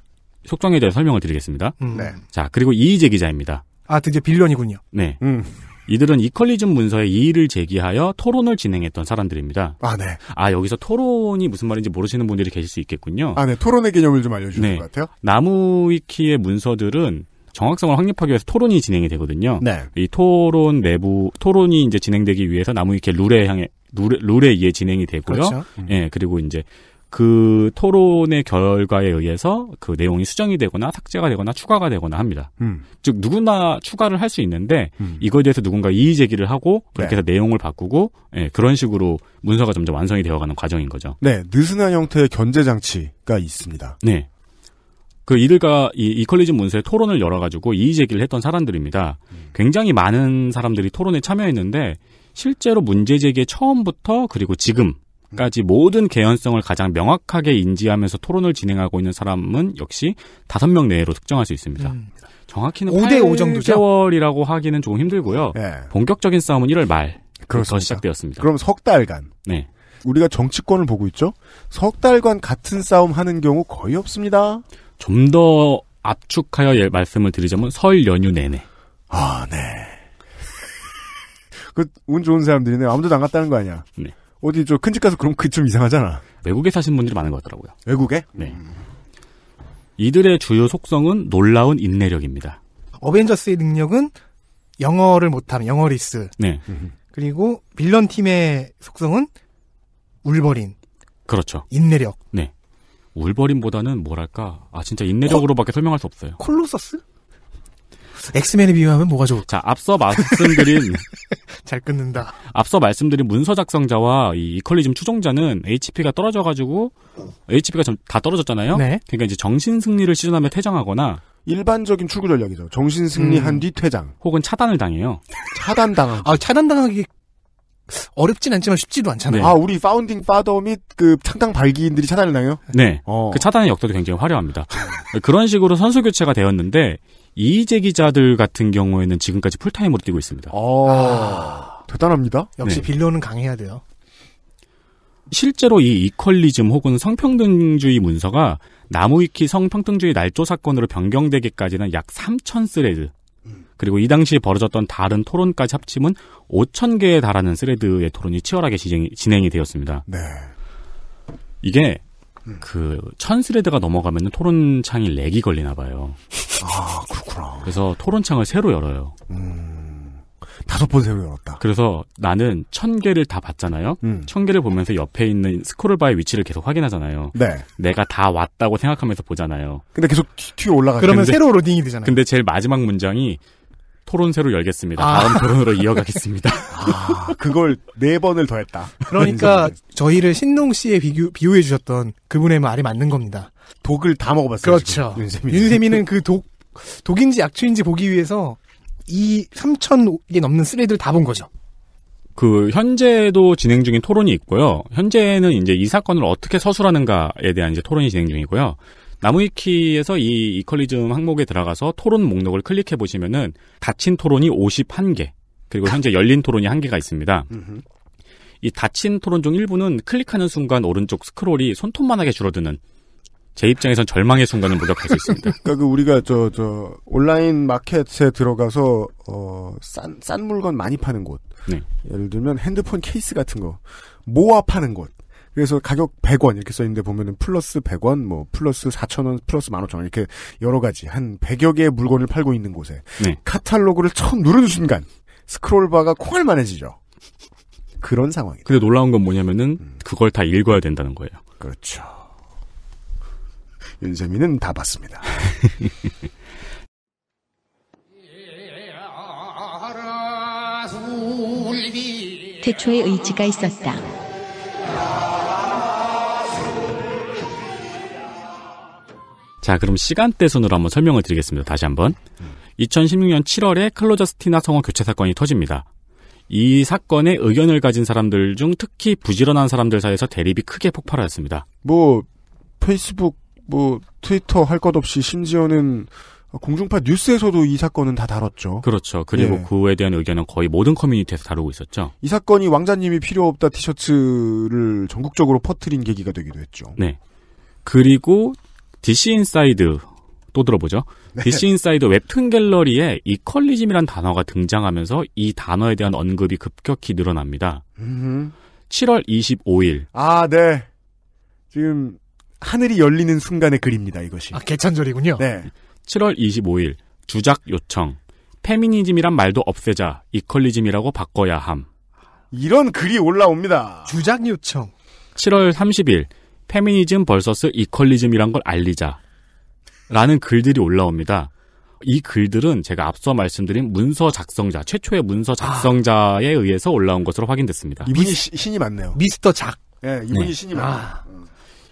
속성에 대해 설명을 드리겠습니다. 음. 네. 자, 그리고 이재 기자입니다. 아, 드디어 빌런이군요. 네. 음. 이들은 이퀄리즘 문서에 이의를 제기하여 토론을 진행했던 사람들입니다. 아, 네. 아, 여기서 토론이 무슨 말인지 모르시는 분들이 계실 수 있겠군요. 아, 네. 토론의 개념을 좀알려주는 네. 것 같아요. 나무위키의 문서들은 정확성을 확립하기 위해서 토론이 진행이 되거든요. 네. 이 토론 내부, 토론이 이제 진행되기 위해서 나무위키 의 룰에 향해 룰에, 룰에 의해 진행이 되고요. 그렇죠. 예, 그리고 이제 그 토론의 결과에 의해서 그 내용이 수정이 되거나 삭제가 되거나 추가가 되거나 합니다. 음. 즉 누구나 추가를 할 수 있는데 음. 이거에 대해서 누군가 이의 제기를 하고 그렇게 네. 해서 내용을 바꾸고 예, 그런 식으로 문서가 점점 완성이 되어가는 과정인 거죠. 네, 느슨한 형태의 견제 장치가 있습니다. 네. 그 이들과 이 이퀄리즘 문서의 토론을 열어가지고 이의 제기를 했던 사람들입니다. 음. 굉장히 많은 사람들이 토론에 참여했는데 실제로 문제 제기에 처음부터 그리고 지금 까지 모든 개연성을 가장 명확하게 인지하면서 토론을 진행하고 있는 사람은 역시 다섯 명 내외로 특정할 수 있습니다. 음. 정확히는 5대 5 정도죠. 월이라고 하기는 조금 힘들고요. 네. 본격적인 싸움은 1월 말부터 시작되었습니다. 그럼 석 달간. 네. 우리가 정치권을 보고 있죠. 석 달간 같은 싸움 하는 경우 거의 없습니다. 좀 더 압축하여 예, 말씀을 드리자면 설 연휴 내내. 아, 네. 그 운 좋은 사람들이네. 아무도 안 갔다는 거 아니야. 네. 어디 저큰 집 가서 그럼 그좀 이상하잖아. 외국에 사시는 분들이 많은 것 같더라고요. 외국에? 네. 이들의 주요 속성은 놀라운 인내력입니다. 어벤져스의 능력은 영어를 못하는 영어리스. 네. 그리고 빌런 팀의 속성은 울버린. 그렇죠. 인내력. 네. 울버린보다는 뭐랄까 아 진짜 인내력으로밖에 어? 설명할 수 없어요. 콜로서스? 엑스맨에 비유하면 뭐가 좋을까? 자, 앞서 말씀드린 잘 끊는다. 앞서 말씀드린 문서 작성자와 이 이퀄리즘 추종자는 HP가 떨어져 가지고 HP가 다 떨어졌잖아요. 네. 그러니까 이제 정신 승리를 시전하며 퇴장하거나 일반적인 출구 전략이죠. 정신 승리한 음. 뒤 퇴장. 혹은 차단을 당해요. 차단당하 아, 차단당하기 어렵진 않지만 쉽지도 않잖아요. 네. 아, 우리 파운딩 파더 및 그 창당 발기인들이 차단을 당해요? 네. 어. 그 차단의 역도도 굉장히 화려합니다. 그런 식으로 선수 교체가 되었는데 이재 기자들 같은 경우에는 지금까지 풀타임으로 뛰고 있습니다. 어. 아, 대단합니다. 역시 네. 빌런은 강해야 돼요. 실제로 이 이퀄리즘 혹은 성평등주의 문서가 나무위키 성평등주의 날조 사건으로 변경되기까지는 약3,000 스레드, 그리고 이 당시에 벌어졌던 다른 토론까지 합치면 5천 개에 달하는 스레드의 토론이 치열하게 진행이, 진행이 되었습니다. 네. 이게 그천 스레드가 넘어가면 토론창이 렉이 걸리나 봐요. 아 그렇구나. 그래서 토론창을 새로 열어요. 음, 다섯 번 새로 열었다. 그래서 나는 천 개를 다 봤잖아요. 음. 천 개를 보면서 옆에 있는 스크롤바의 위치를 계속 확인하잖아요. 네. 내가 다 왔다고 생각하면서 보잖아요. 근데 계속 뒤, 뒤로 올라가. 그러면 새로 로딩이 되잖아요. 근데 제일 마지막 문장이 토론새로 열겠습니다. 아. 다음 토론으로 이어가겠습니다. 아, 그걸 네 번을 더했다. 그러니까 저희를 신농 씨에 비교, 비유해 주셨던 그분의 말이 맞는 겁니다. 독을 다 먹어봤어요. 그렇죠. 지금, 윤세민은그 독, 독인지 약초인지 보기 위해서 이3천0 0개 넘는 쓰레드를다 본 거죠. 그 현재도 진행 중인 토론이 있고요. 현재는 이제 이 사건을 어떻게 서술하는가에 대한 이제 토론이 진행 중이고요. 나무위키에서 이 이퀄리즘 항목에 들어가서 토론 목록을 클릭해 보시면은 닫힌 토론이 51개 그리고 그 현재 열린 토론이 1개가 있습니다. 이 닫힌 토론 중 일부는 클릭하는 순간 오른쪽 스크롤이 손톱만하게 줄어드는 제 입장에선 절망의 순간을 목격할 수 있습니다. 그러니까 그 우리가 저 저 온라인 마켓에 들어가서 어 싼 싼 물건 많이 파는 곳. 네. 예를 들면 핸드폰 케이스 같은 거 모아 파는 곳. 그래서 가격 100원 이렇게 써있는데 보면은 플러스 100원, 뭐 플러스 4,000원, 플러스 15,000원 이렇게 여러 가지 한 100여 개의 물건을 팔고 있는 곳에 네. 카탈로그를 처음 누르는 순간 스크롤바가 콩알만해지죠. 그런 상황이 근데 놀라운 건 뭐냐면은 음. 그걸 다 읽어야 된다는 거예요. 그렇죠. 윤세미는 다 봤습니다. 태초의 의지가 있었다. 자, 그럼 시간대 순으로 한번 설명을 드리겠습니다. 다시 한번. 2016년 7월에 클로저스티나 성호 교체 사건이 터집니다. 이 사건에 의견을 가진 사람들 중 특히 부지런한 사람들 사이에서 대립이 크게 폭발하였습니다. 뭐 페이스북, 뭐 트위터 할 것 없이 심지어는 공중파 뉴스에서도 이 사건은 다 다뤘죠. 그렇죠. 그리고 예. 그에 대한 의견은 거의 모든 커뮤니티에서 다루고 있었죠. 이 사건이 왕자님이 필요 없다 티셔츠를 전국적으로 퍼뜨린 계기가 되기도 했죠. 네. 그리고 DC 인사이드 또 들어보죠. 네. DC 인사이드 웹툰 갤러리에 이퀄리즘이란 단어가 등장하면서 이 단어에 대한 언급이 급격히 늘어납니다. 음흠. 7월 25일. 아, 네. 지금 하늘이 열리는 순간의 글입니다. 이것이. 아, 개찬절이군요. 네. 7월 25일 주작 요청. 페미니즘이란 말도 없애자. 이퀄리즘이라고 바꿔야 함. 이런 글이 올라옵니다. 주작 요청. 7월 30일 페미니즘 vs 이퀄리즘이란 걸 알리자라는 글들이 올라옵니다. 이 글들은 제가 앞서 말씀드린 문서 작성자 최초의 문서 작성자에 아. 의해서 올라온 것으로 확인됐습니다. 이분이 시, 신이 맞네요. 미스터 작. 예, 네, 이분이 네. 신이 맞네요. 아. 음.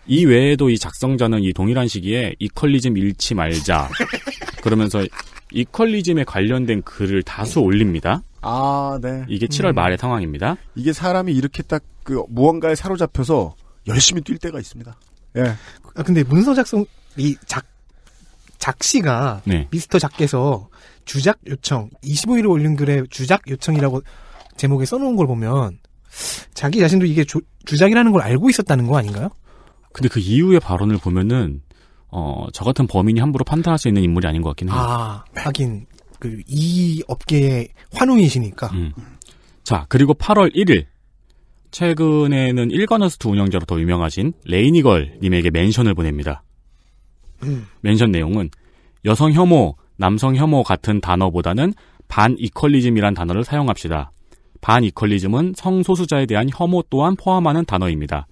이 외에도 이 작성자는 이 동일한 시기에 이퀄리즘 잃지 말자 그러면서 이퀄리즘에 관련된 글을 다수 올립니다. 아, 네. 이게 7월 음. 말의 상황입니다. 이게 사람이 이렇게 딱 그 무언가에 사로잡혀서 열심히 뛸 때가 있습니다. 예. 아, 근데 문서 작성 이작 작시가 네. 미스터 작께서 주작 요청 25일에 올린 글에 주작 요청이라고 제목에 써놓은 걸 보면 자기 자신도 이게 조, 주작이라는 걸 알고 있었다는 거 아닌가요? 근데 그 이후의 발언을 보면은 어, 저 같은 범인이 함부로 판단할 수 있는 인물이 아닌 것 같긴 해요. 아, 하긴 그이 업계의 환웅이시니까. 음. 자, 그리고 8월 1일 최근에는 일건어스트 운영자로 더 유명하신 레이니걸님에게 멘션을 보냅니다. 멘션 내용은 여성 혐오, 남성 혐오 같은 단어보다는 반 이퀄리즘이란 단어를 사용합시다. 반 이퀄리즘은 성소수자에 대한 혐오 또한 포함하는 단어입니다.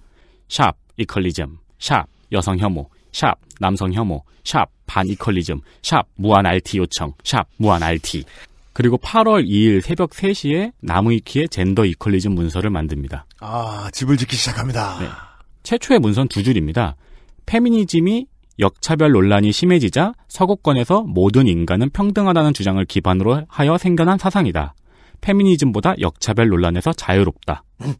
샵 이퀄리즘, 샵 여성 혐오, 샵 남성 혐오, 샵반 이퀄리즘, 샵 무한 RT 요청, 샵 무한 RT. 그리고 8월 2일 새벽 3시에 나무위키의 젠더 이퀄리즘 문서를 만듭니다. 아, 집을 짓기 시작합니다. 네. 최초의 문서는 두 줄입니다. 페미니즘이 역차별 논란이 심해지자 서구권에서 모든 인간은 평등하다는 주장을 기반으로 하여 생겨난 사상이다. 페미니즘보다 역차별 논란에서 자유롭다. 음.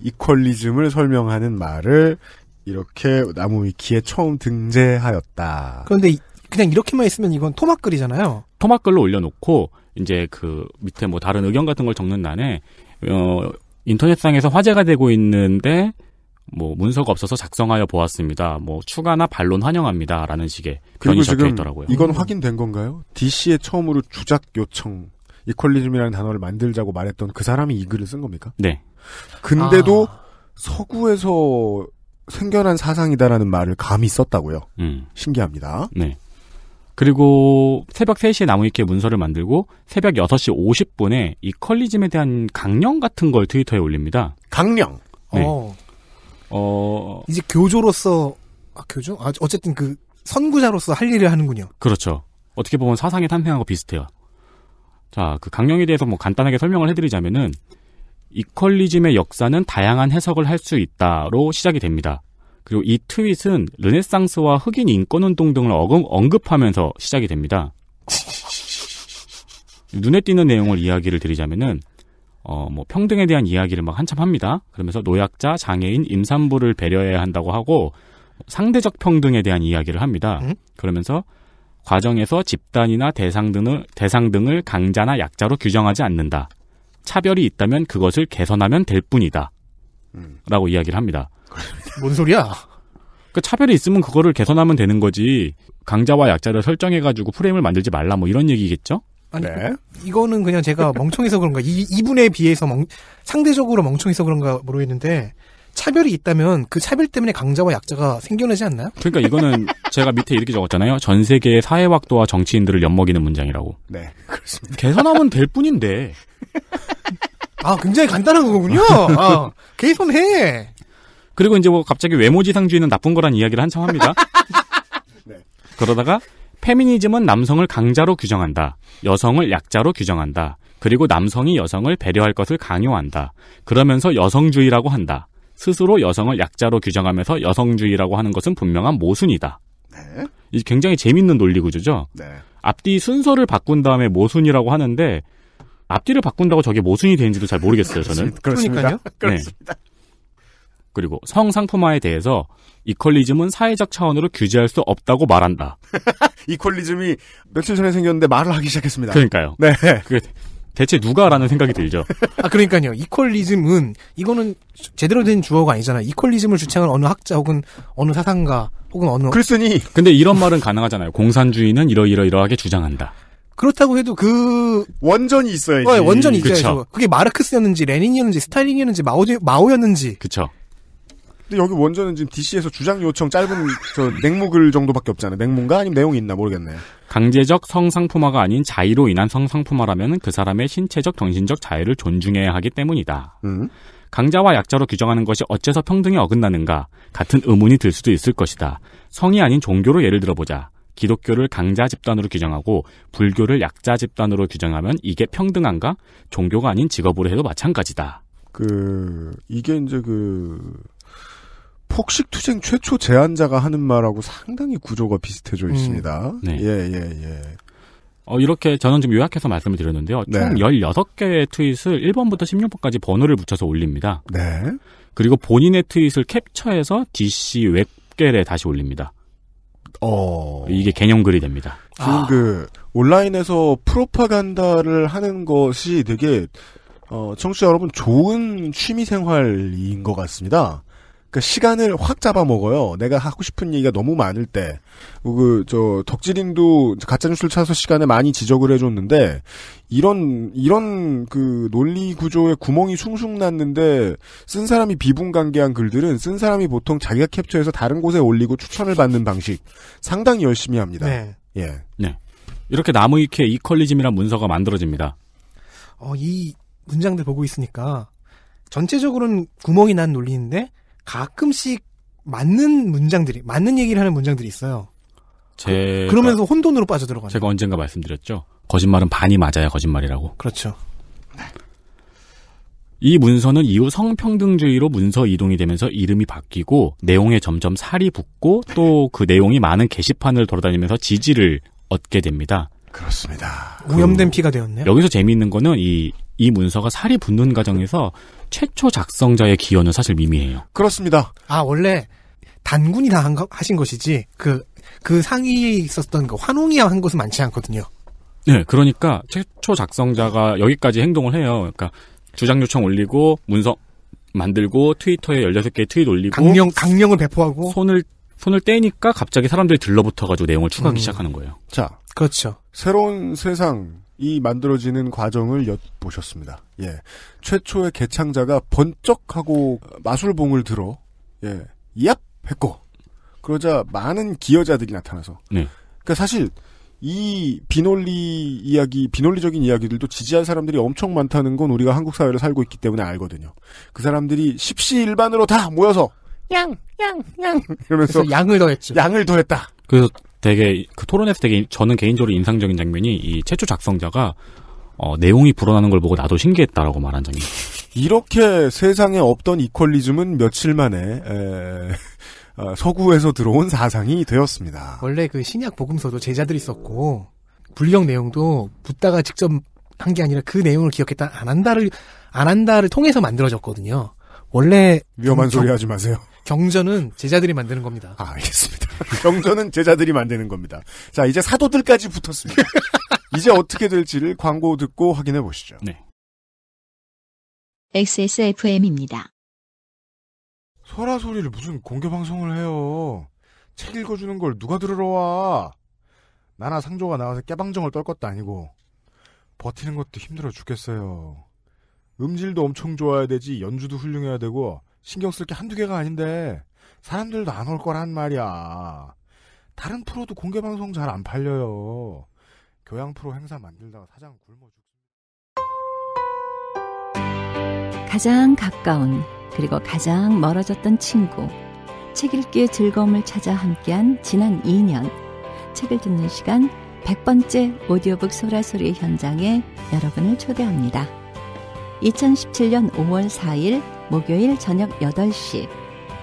이퀄리즘을 설명하는 말을 이렇게 나무위키에 처음 등재하였다. 그런데 그냥 이렇게만 있으면 이건 토막글이잖아요. 토막글로 올려놓고 이제 그 밑에 뭐 다른 의견 같은 걸 적는 난에 어 인터넷상에서 화제가 되고 있는데 뭐 문서가 없어서 작성하여 보았습니다. 뭐 추가나 반론 환영합니다라는 식의 그리고 지금 있더라고요. 이건 확인된 건가요? DC에 처음으로 주작 요청 이퀄리즘이라는 단어를 만들자고 말했던 그 사람이 이 글을 쓴 겁니까? 네. 근데도 아... 서구에서 생겨난 사상이다라는 말을 감히 썼다고요. 음. 신기합니다. 네. 그리고 새벽 3시에 나무위키에 문서를 만들고 새벽 6시 50분에 이 컬리즘에 대한 강령 같은 걸 트위터에 올립니다. 강령. 네. 어. 어. 이제 교조로서 아 교조? 아 어쨌든 그 선구자로서 할 일을 하는군요. 그렇죠. 어떻게 보면 사상의 탄생하고 비슷해요. 자, 그 강령에 대해서 뭐 간단하게 설명을 해드리자면은 이퀄리즘의 역사는 다양한 해석을 할 수 있다로 시작이 됩니다. 그리고 이 트윗은 르네상스와 흑인 인권운동 등을 어금, 언급하면서 시작이 됩니다. 눈에 띄는 내용을 이야기를 드리자면은 어, 뭐 평등에 대한 이야기를 막 한참 합니다. 그러면서 노약자, 장애인, 임산부를 배려해야 한다고 하고 상대적 평등에 대한 이야기를 합니다. 그러면서 과정에서 집단이나 대상 등을 대상 등을 강자나 약자로 규정하지 않는다. 차별이 있다면 그것을 개선하면 될 뿐이다. 라고 이야기를 합니다. 뭔 소리야? 그 차별이 있으면 그거를 개선하면 되는 거지 강자와 약자를 설정해가지고 프레임을 만들지 말라 뭐 이런 얘기겠죠? 아니 네. 이거는 그냥 제가 멍청해서 그런가 이, 이분에 비해서 멍, 상대적으로 멍청해서 그런가 모르겠는데 차별이 있다면 그 차별 때문에 강자와 약자가 생겨나지 않나요? 그러니까 이거는 제가 밑에 이렇게 적었잖아요. 전 세계의 사회학도와 정치인들을 엿먹이는 문장이라고. 네, 그렇습니다. 개선하면 될 뿐인데 아, 굉장히 간단한 거군요. 어, 아, 개선해. 그리고 이제 뭐 갑자기 외모지상주의는 나쁜 거란 이야기를 한참 합니다. 네. 그러다가 페미니즘은 남성을 강자로 규정한다. 여성을 약자로 규정한다. 그리고 남성이 여성을 배려할 것을 강요한다. 그러면서 여성주의라고 한다. 스스로 여성을 약자로 규정하면서 여성주의라고 하는 것은 분명한 모순이다. 네. 굉장히 재밌는 논리 구조죠. 네. 앞뒤 순서를 바꾼 다음에 모순이라고 하는데 앞뒤를 바꾼다고 저게 모순이 되는지도 잘 모르겠어요, 저는. 그렇습니다. 그러니까요. 그렇습니다. 네. 그리고 성상품화에 대해서 이퀄리즘은 사회적 차원으로 규제할 수 없다고 말한다. 이퀄리즘이 며칠 전에 생겼는데 말을 하기 시작했습니다. 그러니까요. 네. 그게 대체 누가라는 생각이 들죠. 아 그러니까요. 이퀄리즘은 이거는 제대로 된 주어가 아니잖아요. 이퀄리즘을 주창한 어느 학자 혹은 어느 사상가 혹은 어느 글쓴이. 근데 이런 말은 가능하잖아요. 공산주의는 이러이러이러하게 주장한다. 그렇다고 해도 그 원전이 있어야지. 어, 원전이 있어야죠. 그게 마르크스였는지 레닌이었는지 스타일링이었는지 마오 마오였는지. 그쵸. 근데 여기 원전은 지금 DC에서 주장 요청 짧은 저냉모글 정도밖에 없잖아요. 냉문가 아니면 내용이 있나 모르겠네. 요 강제적 성상품화가 아닌 자의로 인한 성상품화라면 그 사람의 신체적 정신적 자유를 존중해야 하기 때문이다. 음. 강자와 약자로 규정하는 것이 어째서 평등에 어긋나는가 같은 의문이 들 수도 있을 것이다. 성이 아닌 종교로 예를 들어보자. 기독교를 강자 집단으로 규정하고 불교를 약자 집단으로 규정하면 이게 평등한가? 종교가 아닌 직업으로 해도 마찬가지다. 그 이게 이제 그 폭식 투쟁 최초 제안자가 하는 말하고 상당히 구조가 비슷해져 음. 있습니다. 음. 네. 예, 예, 예. 어, 이렇게 저는 좀 요약해서 말씀을 드렸는데요. 네. 총 16개의 트윗을 1번부터 16번까지 번호를 붙여서 올립니다. 네. 그리고 본인의 트윗을 캡처해서 DC 웹겔에 다시 올립니다. 어. 이게 개념 글이 됩니다. 지금 아. 그 온라인에서 프로파간다를 하는 것이 되게 어, 청취자 여러분 좋은 취미 생활인 것 같습니다. 그 시간을 확 잡아먹어요. 내가 하고 싶은 얘기가 너무 많을 때. 그, 저, 덕질인도 가짜뉴스를 찾아서 시간에 많이 지적을 해줬는데, 이런, 이런 그 논리 구조에 구멍이 숭숭 났는데, 쓴 사람이 비분관계한 글들은 쓴 사람이 보통 자기가 캡처해서 다른 곳에 올리고 추천을 받는 방식 상당히 열심히 합니다. 네. 예. 네. 이렇게 나무위키의 이퀄리즘이란 문서가 만들어집니다. 어, 이 문장들 보고 있으니까, 전체적으로는 구멍이 난 논리인데, 가끔씩 맞는 문장들이 맞는 얘기를 하는 문장들이 있어요. 제 그러면서 혼돈으로 빠져들어가요. 제가 언젠가 말씀드렸죠. 거짓말은 반이 맞아야 거짓말이라고. 그렇죠. 이 문서는 이후 성평등주의로 문서 이동이 되면서 이름이 바뀌고 내용에 점점 살이 붙고 또 그 내용이 많은 게시판을 돌아다니면서 지지를 얻게 됩니다. 그렇습니다. 그 오염된 피가 되었네요. 여기서 재미있는 거는 이이 문서가 살이 붙는 과정에서 최초 작성자의 기여는 사실 미미해요. 그렇습니다. 아 원래 단군이 다 한, 하신 것이지 그그 그, 그 상위에 있었던 그 환웅이야 한 것은 많지 않거든요. 네, 그러니까 최초 작성자가 여기까지 행동을 해요. 그러니까 주장 요청 올리고 문서 만들고 트위터에 16개의 트윗 올리고 강령 강령을 배포하고 손을 손을 떼니까 갑자기 사람들이 들러붙어가지고 내용을 추가하기 음. 시작하는 거예요. 자, 그렇죠. 새로운 세상 이 만들어지는 과정을 엿보셨습니다. 예. 최초의 개창자가 번쩍하고 마술봉을 들어, 예. 얍! 했고, 그러자 많은 기여자들이 나타나서. 네. 그니까 사실, 이 비논리 이야기, 비논리적인 이야기들도 지지할 사람들이 엄청 많다는 건 우리가 한국 사회를 살고 있기 때문에 알거든요. 그 사람들이 십시일반으로 다 모여서, 양, 양, 양! 이러면서. 양을 더했죠. 양을 더했다. 그래서 되게 그 토론에서 되게 저는 개인적으로 인상적인 장면이 이 최초 작성자가 어, 내용이 불어나는 걸 보고 나도 신기했다라고 말한 장면. 이렇게 세상에 없던 이퀄리즘은 며칠 만에 에... 어, 서구에서 들어온 사상이 되었습니다. 원래 그 신약 복음서도 제자들이 썼고 불경 내용도 붓다가 직접 한 게 아니라 그 내용을 기억했다 안 한다를 안 한다를 통해서 만들어졌거든요. 원래 위험한 경, 소리 하지 마세요. 경전은 제자들이 만드는 겁니다. 아, 알겠습니다. 경전은 제자들이 만드는 겁니다. 자, 이제 사도들까지 붙었습니다. 이제 어떻게 될지를 광고 듣고 확인해 보시죠. 네. XSFM입니다. 소라 소리를 무슨 공개 방송을 해요. 책 읽어주는 걸 누가 들으러 와. 나나 상조가 나와서 깨방정을 떨 것도 아니고 버티는 것도 힘들어 죽겠어요. 음질도 엄청 좋아야 되지 연주도 훌륭해야 되고 신경 쓸 게 한두 개가 아닌데 사람들도 안 올 거란 말이야. 다른 프로도 공개 방송 잘 안 팔려요. 교양 프로 행사 만들다가 사장 굶어 죽습니다. 가장 가까운 그리고 가장 멀어졌던 친구. 책 읽기의 즐거움을 찾아 함께한 지난 2년. 책을 듣는 시간 100번째 오디오북 소라소리 현장에 여러분을 초대합니다. 2017년 5월 4일 목요일 저녁 8시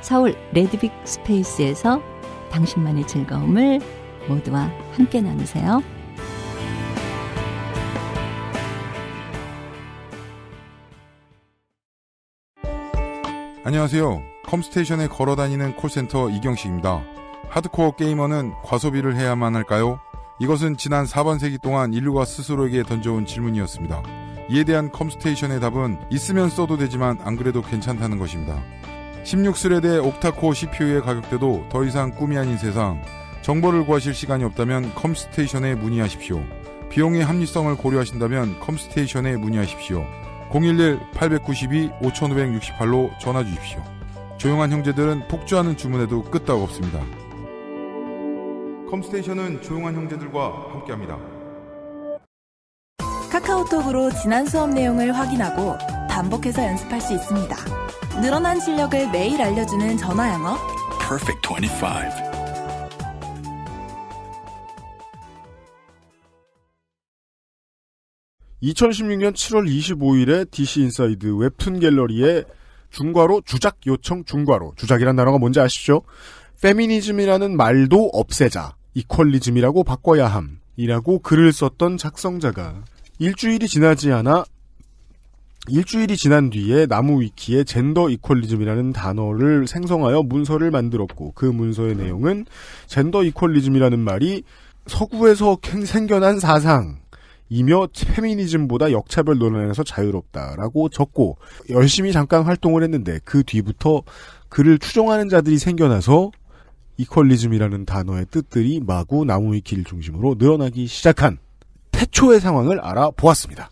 서울 레드빅 스페이스에서 당신만의 즐거움을 모두와 함께 나누세요. 안녕하세요. 컴스테이션에 걸어 다니는 콜센터 이경식입니다. 하드코어 게이머는 과소비를 해야만 할까요? 이것은 지난 4번 세기 동안 인류가 스스로에게 던져온 질문이었습니다. 이에 대한 컴스테이션의 답은 있으면 써도 되지만 안 그래도 괜찮다는 것입니다. 16스레드의 옥타코 CPU의 가격대도 더 이상 꿈이 아닌 세상 정보를 구하실 시간이 없다면 컴스테이션에 문의하십시오. 비용의 합리성을 고려하신다면 컴스테이션에 문의하십시오. 011-892-5568로 전화 주십시오. 조용한 형제들은 폭주하는 주문에도 끄떡 없습니다. 컴스테이션은 조용한 형제들과 함께합니다. 카카오톡으로 지난 수업 내용을 확인하고 반복해서 연습할 수 있습니다. 늘어난 실력을 매일 알려주는 전화 영어 Perfect 25. 이천십육년7월2 5일에 DC 인사이드 웹툰 갤러리에 중괄호 주작 요청 중괄호 주작이란 단어가 뭔지 아시죠? 페미니즘이라는 말도 없애자 이퀄리즘이라고 바꿔야 함이라고 글을 썼던 작성자가 일주일이 지나지 않아 일주일이 지난 뒤에 나무 위키에 젠더 이퀄리즘이라는 단어를 생성하여 문서를 만들었고 그 문서의 내용은 젠더 이퀄리즘이라는 말이 서구에서 생겨난 사상이며 페미니즘보다 역차별 논란에서 자유롭다라고 적고 열심히 잠깐 활동을 했는데 그 뒤부터 그를 추종하는 자들이 생겨나서 이퀄리즘이라는 단어의 뜻들이 마구 나무 위키를 중심으로 늘어나기 시작한 태초의 상황을 알아보았습니다.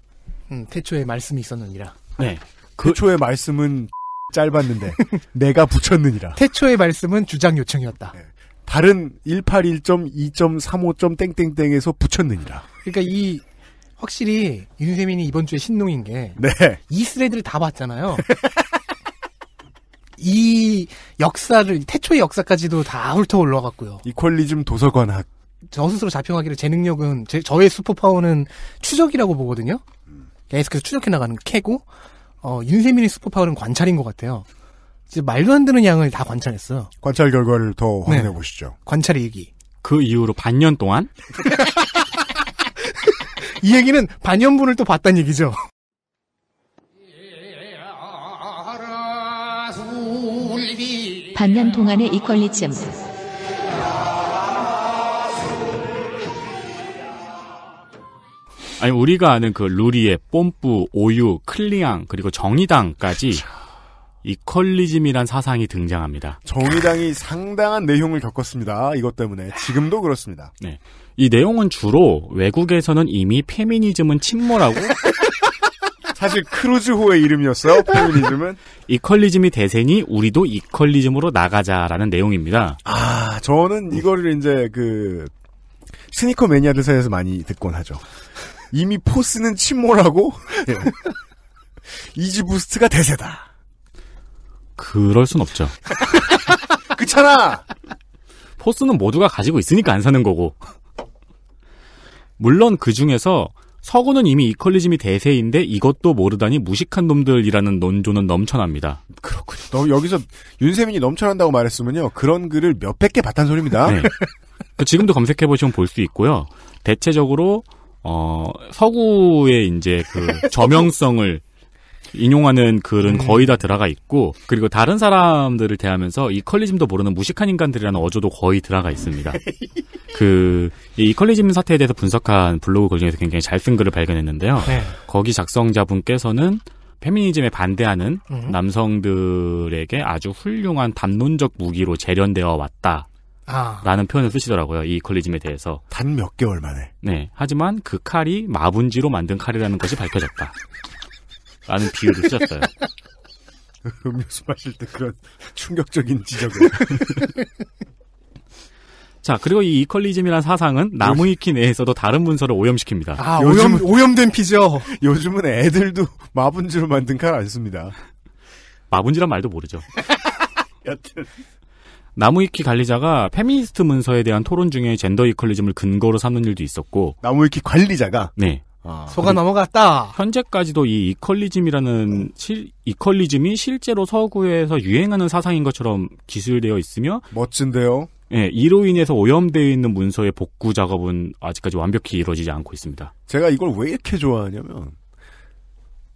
음, 태초의 말씀이 있었느니라. 네. 그... 태초의 말씀은 짧았는데 내가 붙였느니라. 태초의 말씀은 주장 요청이었다. 네. 다른 181.2.35. 땡땡땡에서 붙였느니라. 그러니까 이 확실히 윤세민이 이번 주에 신농인 게이 네. 스레드를 다 봤잖아요. 이 역사를 태초의 역사까지도 다 훑어 올라갔고요. 이퀄리즘 도서관학 저 스스로 자평하기를 제 능력은 제, 저의 슈퍼파워는 추적이라고 보거든요. 계속해서 그러니까 추적해 나가는 캐고 어, 윤세민의 슈퍼파워는 관찰인 것 같아요. 이제 말도 안 되는 양을 다 관찰했어요. 관찰 결과를 더 네. 확인해 네. 보시죠. 관찰 일기. 그 이후로 반년 동안 이 얘기는 반년분을 또 봤단 얘기죠. 반년 동안의 이퀄리즘. 아니 우리가 아는 그 루리의 뽐뿌, 오유, 클리앙 그리고 정의당까지 이퀄리즘이란 사상이 등장합니다. 정의당이 상당한 내용을 겪었습니다. 이것 때문에 지금도 그렇습니다. 네. 이 내용은 주로 외국에서는 이미 페미니즘은 침몰하고 사실 크루즈호의 이름이었어요. 페미니즘은 이퀄리즘이 대세니 우리도 이퀄리즘으로 나가자라는 내용입니다. 아, 저는 이거를 이제 그 스니커 매니아들 사이에서 많이 듣곤 하죠. 이미 포스는 침몰하고 예. 이지부스트가 대세다. 그럴 순 없죠. 그렇잖아. 포스는 모두가 가지고 있으니까 안 사는 거고. 물론 그 중에서 서구는 이미 이퀄리즘이 대세인데 이것도 모르다니 무식한 놈들이라는 논조는 넘쳐납니다. 그렇군요. 너 여기서 윤세민이 넘쳐난다고 말했으면요. 그런 글을 몇백 개 봤단 소리입니다. 네. 그 지금도 검색해보시면 볼 수 있고요. 대체적으로 어, 서구의 이제 그 저명성을 인용하는 글은 음. 거의 다 들어가 있고 그리고 다른 사람들을 대하면서 이퀄리즘도 모르는 무식한 인간들이라는 어조도 거의 들어가 있습니다. 그 이퀄리즘 사태에 대해서 분석한 블로그 글 중에서 굉장히 잘 쓴 글을 발견했는데요. 네. 거기 작성자분께서는 페미니즘에 반대하는 음. 남성들에게 아주 훌륭한 담론적 무기로 재련되어 왔다. 아. 라는 표현을 쓰시더라고요. 이 이퀄리즘에 대해서. 단 몇 개월 만에. 네. 하지만 그 칼이 마분지로 만든 칼이라는 것이 밝혀졌다. 라는 비유를 쓰셨어요. 음료수 마실 때 그런 충격적인 지적을. 자, 그리고 이 이퀄리즘이란 사상은 나무위키 내에서도 다른 문서를 오염시킵니다. 아, 요즘, 오염, 된 피죠? 요즘은 애들도 마분지로 만든 칼 안 씁니다. 마분지란 말도 모르죠. 여튼. 나무위키 관리자가 페미니스트 문서에 대한 토론 중에 젠더 이퀄리즘을 근거로 삼는 일도 있었고 나무위키 관리자가 네. 아, 소가 넘어갔다. 현재까지도 이 이퀄리즘이라는 실, 이퀄리즘이 실제로 서구에서 유행하는 사상인 것처럼 기술되어 있으며 멋진데요. 예, 이로 인해서 오염되어 있는 문서의 복구 작업은 아직까지 완벽히 이루어지지 않고 있습니다. 제가 이걸 왜 이렇게 좋아하냐면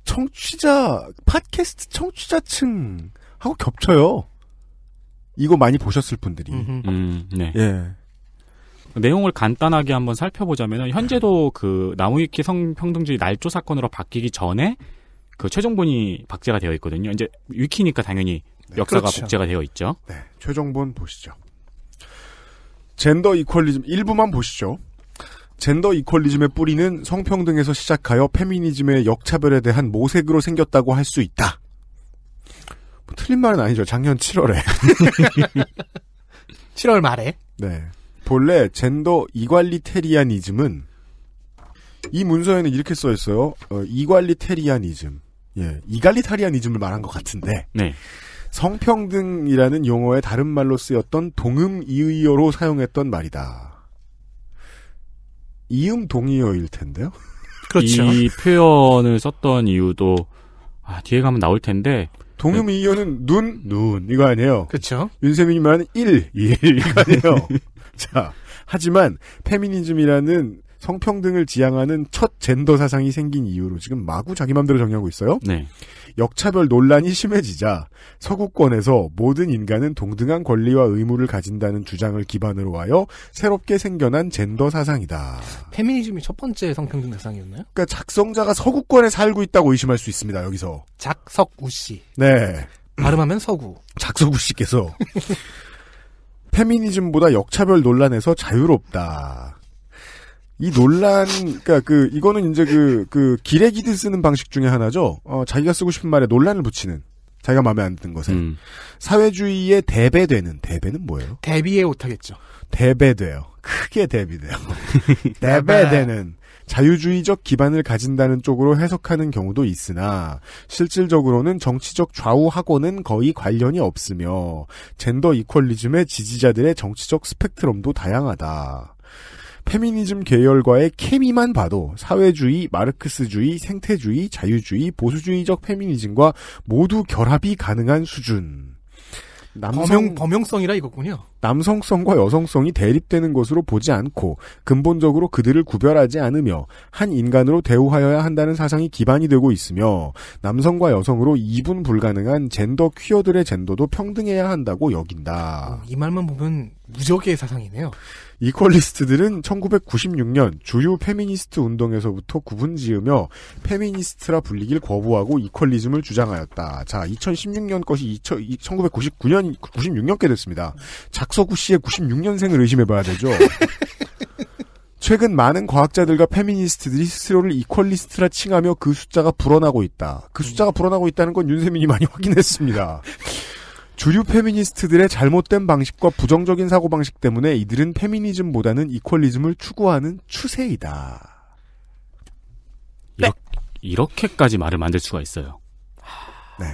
청취자 팟캐스트 청취자층하고 겹쳐요. 이거 많이 보셨을 분들이. 음, 네. 예. 내용을 간단하게 한번 살펴보자면 현재도 그 나무위키 성평등주의 날조 사건으로 바뀌기 전에 그 최종본이 박제가 되어 있거든요. 이제 위키니까 당연히 네, 역사가 그렇죠. 복제가 되어 있죠. 네, 최종본 보시죠. 젠더 이퀄리즘 일부만 보시죠. 젠더 이퀄리즘의 뿌리는 성평등에서 시작하여 페미니즘의 역차별에 대한 모색으로 생겼다고 할 수 있다. 뭐 틀린 말은 아니죠. 작년 7월에. 7월 말에. 네. 본래 젠더 이관리테리아니즘은 이 문서에는 이렇게 써 있어요. 어, 이관리테리아니즘. 예. 이관리타리아니즘을 말한 것 같은데. 네. 성평등이라는 용어의 다른 말로 쓰였던 동음 이의어로 사용했던 말이다. 이음 동의어일 텐데요. 그렇죠. 이 표현을 썼던 이유도 아, 뒤에 가면 나올 텐데 동음 네. 이어는 눈, 눈, 이거 아니에요. 그렇죠. 윤세민이 말하는 일, 일, 이거 아니에요. 자, 하지만 페미니즘이라는 성평등을 지향하는 첫 젠더 사상이 생긴 이유로 지금 마구 자기 맘대로 정리하고 있어요. 네. 역차별 논란이 심해지자 서구권에서 모든 인간은 동등한 권리와 의무를 가진다는 주장을 기반으로 하여 새롭게 생겨난 젠더 사상이다. 페미니즘이 첫 번째 성평등 사상이었나요? 그러니까 작성자가 서구권에 살고 있다고 의심할 수 있습니다. 여기서 작석우 씨. 네. 발음하면 서구. 작석우 씨께서 페미니즘보다 역차별 논란에서 자유롭다. 이 논란, 그니까 그, 이거는 이제 그, 그, 기레기들 쓰는 방식 중에 하나죠. 어, 자기가 쓰고 싶은 말에 논란을 붙이는. 자기가 마음에 안 드는 것에. 음. 사회주의에 대배되는, 대배는 뭐예요? 대비에 오하겠죠 대배돼요. 크게 대비돼요. 대배되는. 자유주의적 기반을 가진다는 쪽으로 해석하는 경우도 있으나 실질적으로는 정치적 좌우하고는 거의 관련이 없으며 젠더 이퀄리즘의 지지자들의 정치적 스펙트럼도 다양하다. 페미니즘 계열과의 케미만 봐도 사회주의, 마르크스주의, 생태주의, 자유주의, 보수주의적 페미니즘과 모두 결합이 가능한 수준. 남성 범용, 범용성이라 이거군요. 남성성과 여성성이 대립되는 것으로 보지 않고 근본적으로 그들을 구별하지 않으며 한 인간으로 대우하여야 한다는 사상이 기반이 되고 있으며 남성과 여성으로 이분 불가능한 젠더 퀴어들의 젠더도 평등해야 한다고 여긴다. 어, 이 말만 보면 무적의 사상이네요. 이퀄리스트들은 1996년 주요 페미니스트 운동에서부터 구분 지으며 페미니스트라 불리길 거부하고 이퀄리즘을 주장하였다. 자, 2016년 것이 2000, 1999년 96년께 됐습니다. 작 박서구 씨의 96년생을 의심해봐야 되죠. 최근 많은 과학자들과 페미니스트들이 스스로를 이퀄리스트라 칭하며 그 숫자가 불어나고 있다. 그 숫자가 불어나고 있다는 건 윤세민이 많이 확인했습니다. 주류 페미니스트들의 잘못된 방식과 부정적인 사고방식 때문에 이들은 페미니즘보다는 이퀄리즘을 추구하는 추세이다. 네. 이렇게까지 말을 만들 수가 있어요. 네.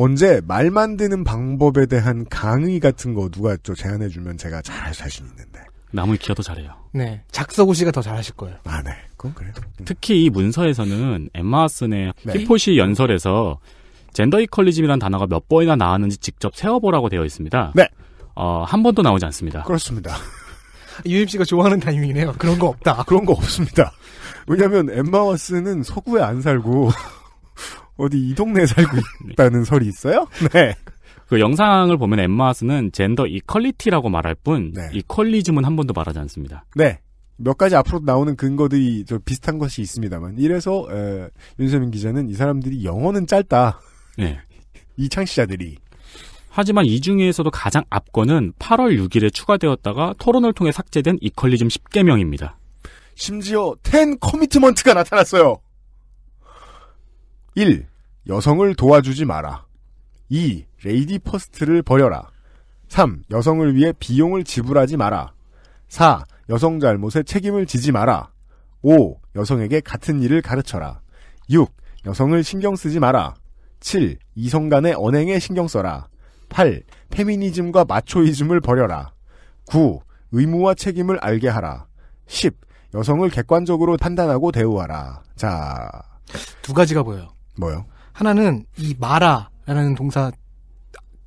언제 말 만드는 방법에 대한 강의 같은 거 누가 또 제안해주면 제가 잘할 자신 있는데. 남을 키워도 잘해요. 네. 작서구 씨가 더 잘하실 거예요. 아, 네. 그건 그래요. 음. 특히 이 문서에서는 엠마 하슨의 네. 히포시 연설에서 젠더 이퀄리즘이란 단어가 몇 번이나 나왔는지 직접 세어보라고 되어 있습니다. 네. 어, 한 번도 나오지 않습니다. 그렇습니다. 유임 씨가 좋아하는 타이밍이네요. 그런 거 없다. 그런 거 없습니다. 왜냐면 하 엠마 와스는 서구에 안 살고 어디 이 동네에 살고 있다는 설이 있어요? 네. 그 영상을 보면 엠마스는 젠더 이퀄리티라고 말할 뿐 네. 이퀄리즘은 한 번도 말하지 않습니다. 네. 몇 가지 앞으로 나오는 근거들이 좀 비슷한 것이 있습니다만 이래서 에, 윤세민 기자는 이 사람들이 영어는 짧다. 네. 이 창시자들이. 하지만 이 중에서도 가장 앞거는 8월 6일에 추가되었다가 토론을 통해 삭제된 이퀄리즘 10개명입니다. 심지어 10 커미트먼트가 나타났어요. 1. 여성을 도와주지 마라. 2. 레이디 퍼스트를 버려라. 3. 여성을 위해 비용을 지불하지 마라. 4. 여성 잘못에 책임을 지지 마라. 5. 여성에게 같은 일을 가르쳐라. 6. 여성을 신경 쓰지 마라. 7. 이성 간의 언행에 신경 써라. 8. 페미니즘과 마초이즘을 버려라. 9. 의무와 책임을 알게 하라. 10. 여성을 객관적으로 판단하고 대우하라. 자. 두 가지가 보여요. 뭐요? 하나는 이 마라라는 동사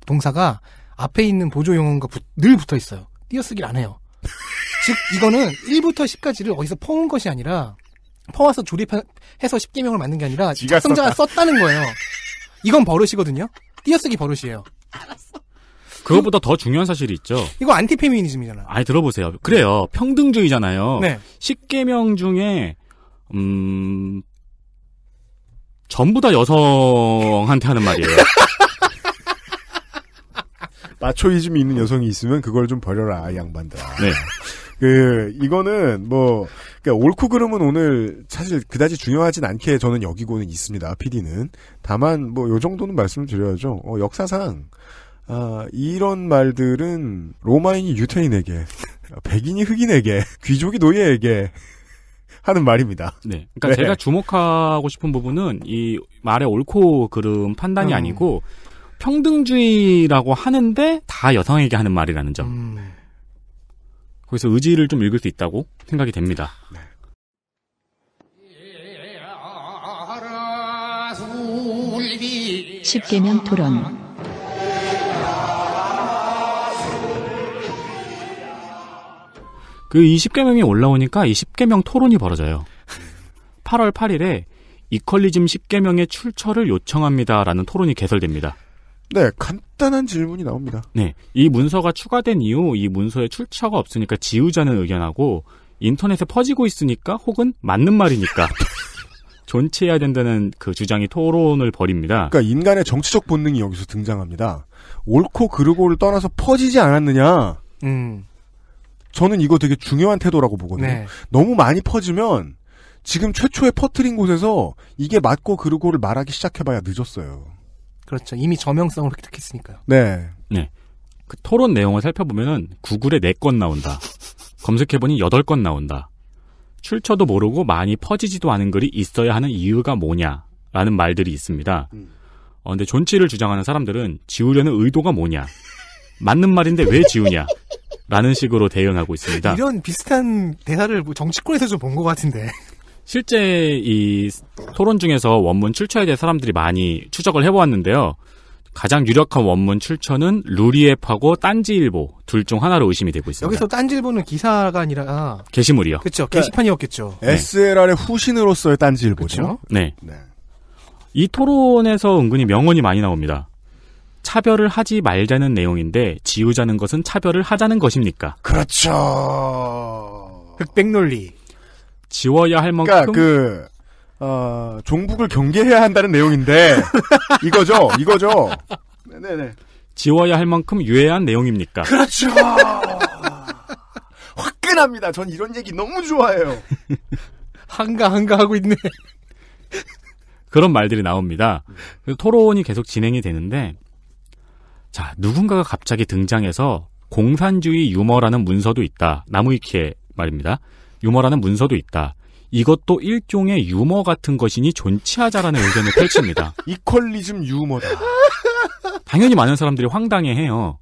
동사가 앞에 있는 보조 용언가 부, 늘 붙어 있어요. 띄어쓰기를 안 해요. 즉 이거는 1부터 10까지를 어디서 퍼온 것이 아니라 퍼와서 조립해서 10개명을 만든 게 아니라 작성자가 썼다는 거예요. 이건 버릇이거든요. 띄어쓰기 버릇이에요. 알았어. 그것보다 더 중요한 사실이 있죠. 이거 안티페미니즘이잖아요. 아니 들어보세요. 그래요. 평등주의잖아요. 네. 10개명 중에 음 전부 다 여성한테 하는 말이에요. 마초이즘이 있는 여성이 있으면 그걸 좀 버려라 양반들. 네. 그 이거는 뭐 그러니까 옳고 그름은 오늘 사실 그다지 중요하진 않게 저는 여기고는 있습니다. PD는 다만 뭐 요 정도는 말씀을 드려야죠. 어, 역사상 아, 이런 말들은 로마인이 유태인에게 백인이 흑인에게 귀족이 노예에게 하는 말입니다. 네. 그러니까 네. 제가 주목하고 싶은 부분은 이 말의 옳고 그름 판단이 음. 아니고 평등주의라고 하는데 다 여성에게 하는 말이라는 점. 음, 거기서 의지를 좀 읽을 수 있다고 생각이 됩니다. 네. 십계명 토론 그 20개명이 올라오니까 20개명 토론이 벌어져요. 8월 8일에 이퀄리즘 10개명의 출처를 요청합니다라는 토론이 개설됩니다. 네, 간단한 질문이 나옵니다. 네, 이 문서가 추가된 이후 이 문서에 출처가 없으니까 지우자는 의견하고 인터넷에 퍼지고 있으니까 혹은 맞는 말이니까 존치해야 된다는 그 주장이 토론을 벌입니다. 그러니까 인간의 정치적 본능이 여기서 등장합니다. 옳고 그르고를 떠나서 퍼지지 않았느냐. 음. 저는 이거 되게 중요한 태도라고 보거든요. 네. 너무 많이 퍼지면 지금 최초에 퍼트린 곳에서 이게 맞고 그르고를 말하기 시작해봐야 늦었어요. 그렇죠. 이미 저명성을 획득했으니까요. 네. 네. 그 토론 내용을 살펴보면은 구글에 4건 나온다. 검색해보니 8건 나온다. 출처도 모르고 많이 퍼지지도 않은 글이 있어야 하는 이유가 뭐냐. 라는 말들이 있습니다. 어, 근데 존치를 주장하는 사람들은 지우려는 의도가 뭐냐. 맞는 말인데 왜 지우냐. 라는 식으로 대응하고 있습니다. 이런 비슷한 대사를 뭐 정치권에서 좀 본 것 같은데. 실제 이 토론 중에서 원문 출처에 대해 사람들이 많이 추적을 해보았는데요. 가장 유력한 원문 출처는 루리앱하고 딴지일보 둘 중 하나로 의심이 되고 있습니다. 여기서 딴지일보는 기사가 아니라 게시물이요. 그렇죠. 게시판이었겠죠. 네. SLR의 후신으로서의 딴지일보죠. 그쵸? 네. 네. 이 토론에서 은근히 명언이 많이 나옵니다. 차별을 하지 말자는 내용인데 지우자는 것은 차별을 하자는 것입니까? 그렇죠. 흑백 논리. 지워야 할 그러니까 만큼 그러니까 그 어, 종북을 경계해야 한다는 내용인데 이거죠. 이거죠. 네네. 지워야 할 만큼 유해한 내용입니까? 그렇죠. 화끈합니다. 전 이런 얘기 너무 좋아해요. 한가 한가 하고 있네. 그런 말들이 나옵니다. 토론이 계속 진행이 되는데 자, 누군가가 갑자기 등장해서 공산주의 유머라는 문서도 있다. 나무위키의 말입니다. 유머라는 문서도 있다. 이것도 일종의 유머 같은 것이니 존치하자라는 의견을 펼칩니다. 이퀄리즘 유머다. 당연히 많은 사람들이 황당해해요.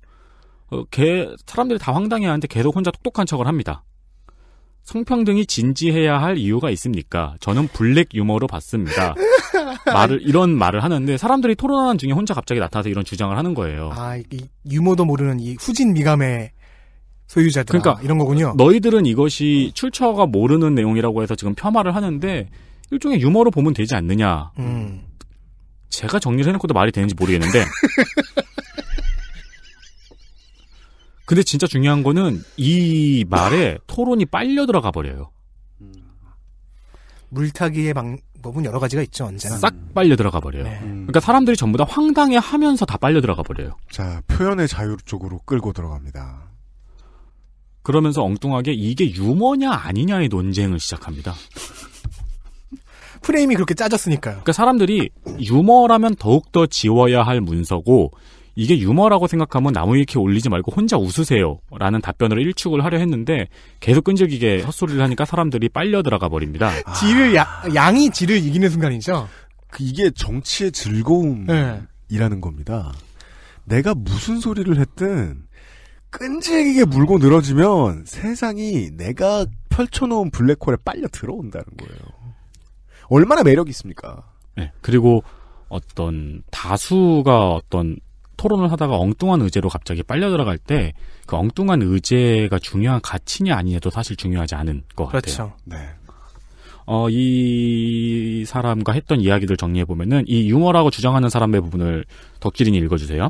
어, 걔 사람들이 다 황당해하는데 계속 혼자 똑똑한 척을 합니다. 성평등이 진지해야 할 이유가 있습니까? 저는 블랙 유머로 봤습니다. 말을 이런 말을 하는데 사람들이 토론하는 중에 혼자 갑자기 나타나서 이런 주장을 하는 거예요. 아, 이 유머도 모르는 이 후진 미감의 소유자들. 그러니까 이런 거군요. 너희들은 이것이 출처가 모르는 내용이라고 해서 지금 폄하를 하는데 일종의 유머로 보면 되지 않느냐. 음. 제가 정리를 해놓고도 말이 되는지 모르겠는데 근데 진짜 중요한 거는 이 말에 토론이 빨려 들어가 버려요. 음. 물타기의 방법은 여러 가지가 있죠, 언제나. 싹 빨려 들어가 버려요. 네. 음. 그러니까 사람들이 전부 다 황당해 하면서 다 빨려 들어가 버려요. 자, 표현의 자유 쪽으로 끌고 들어갑니다. 그러면서 엉뚱하게 이게 유머냐 아니냐의 논쟁을 시작합니다. 프레임이 그렇게 짜졌으니까요. 그러니까 사람들이 유머라면 더욱더 지워야 할 문서고 이게 유머라고 생각하면 나무 위키 올리지 말고 혼자 웃으세요. 라는 답변으로 일축을 하려 했는데 계속 끈적이게 헛소리를 하니까 사람들이 빨려 들어가 버립니다. 지를, 야, 양이 지를 이기는 순간이죠? 그 이게 정치의 즐거움이라는 네. 겁니다. 내가 무슨 소리를 했든 끈질기게 물고 늘어지면 세상이 내가 펼쳐놓은 블랙홀에 빨려 들어온다는 거예요. 얼마나 매력이 있습니까? 네. 그리고 어떤 다수가 어떤 토론을 하다가 엉뚱한 의제로 갑자기 빨려 들어갈 때 그 엉뚱한 의제가 중요한 가치냐 아니냐도 사실 중요하지 않은 것 같아요. 그렇죠. 네. 어, 이 사람과 했던 이야기들 정리해 보면은 이 유머라고 주장하는 사람의 부분을 덕질인이 읽어주세요.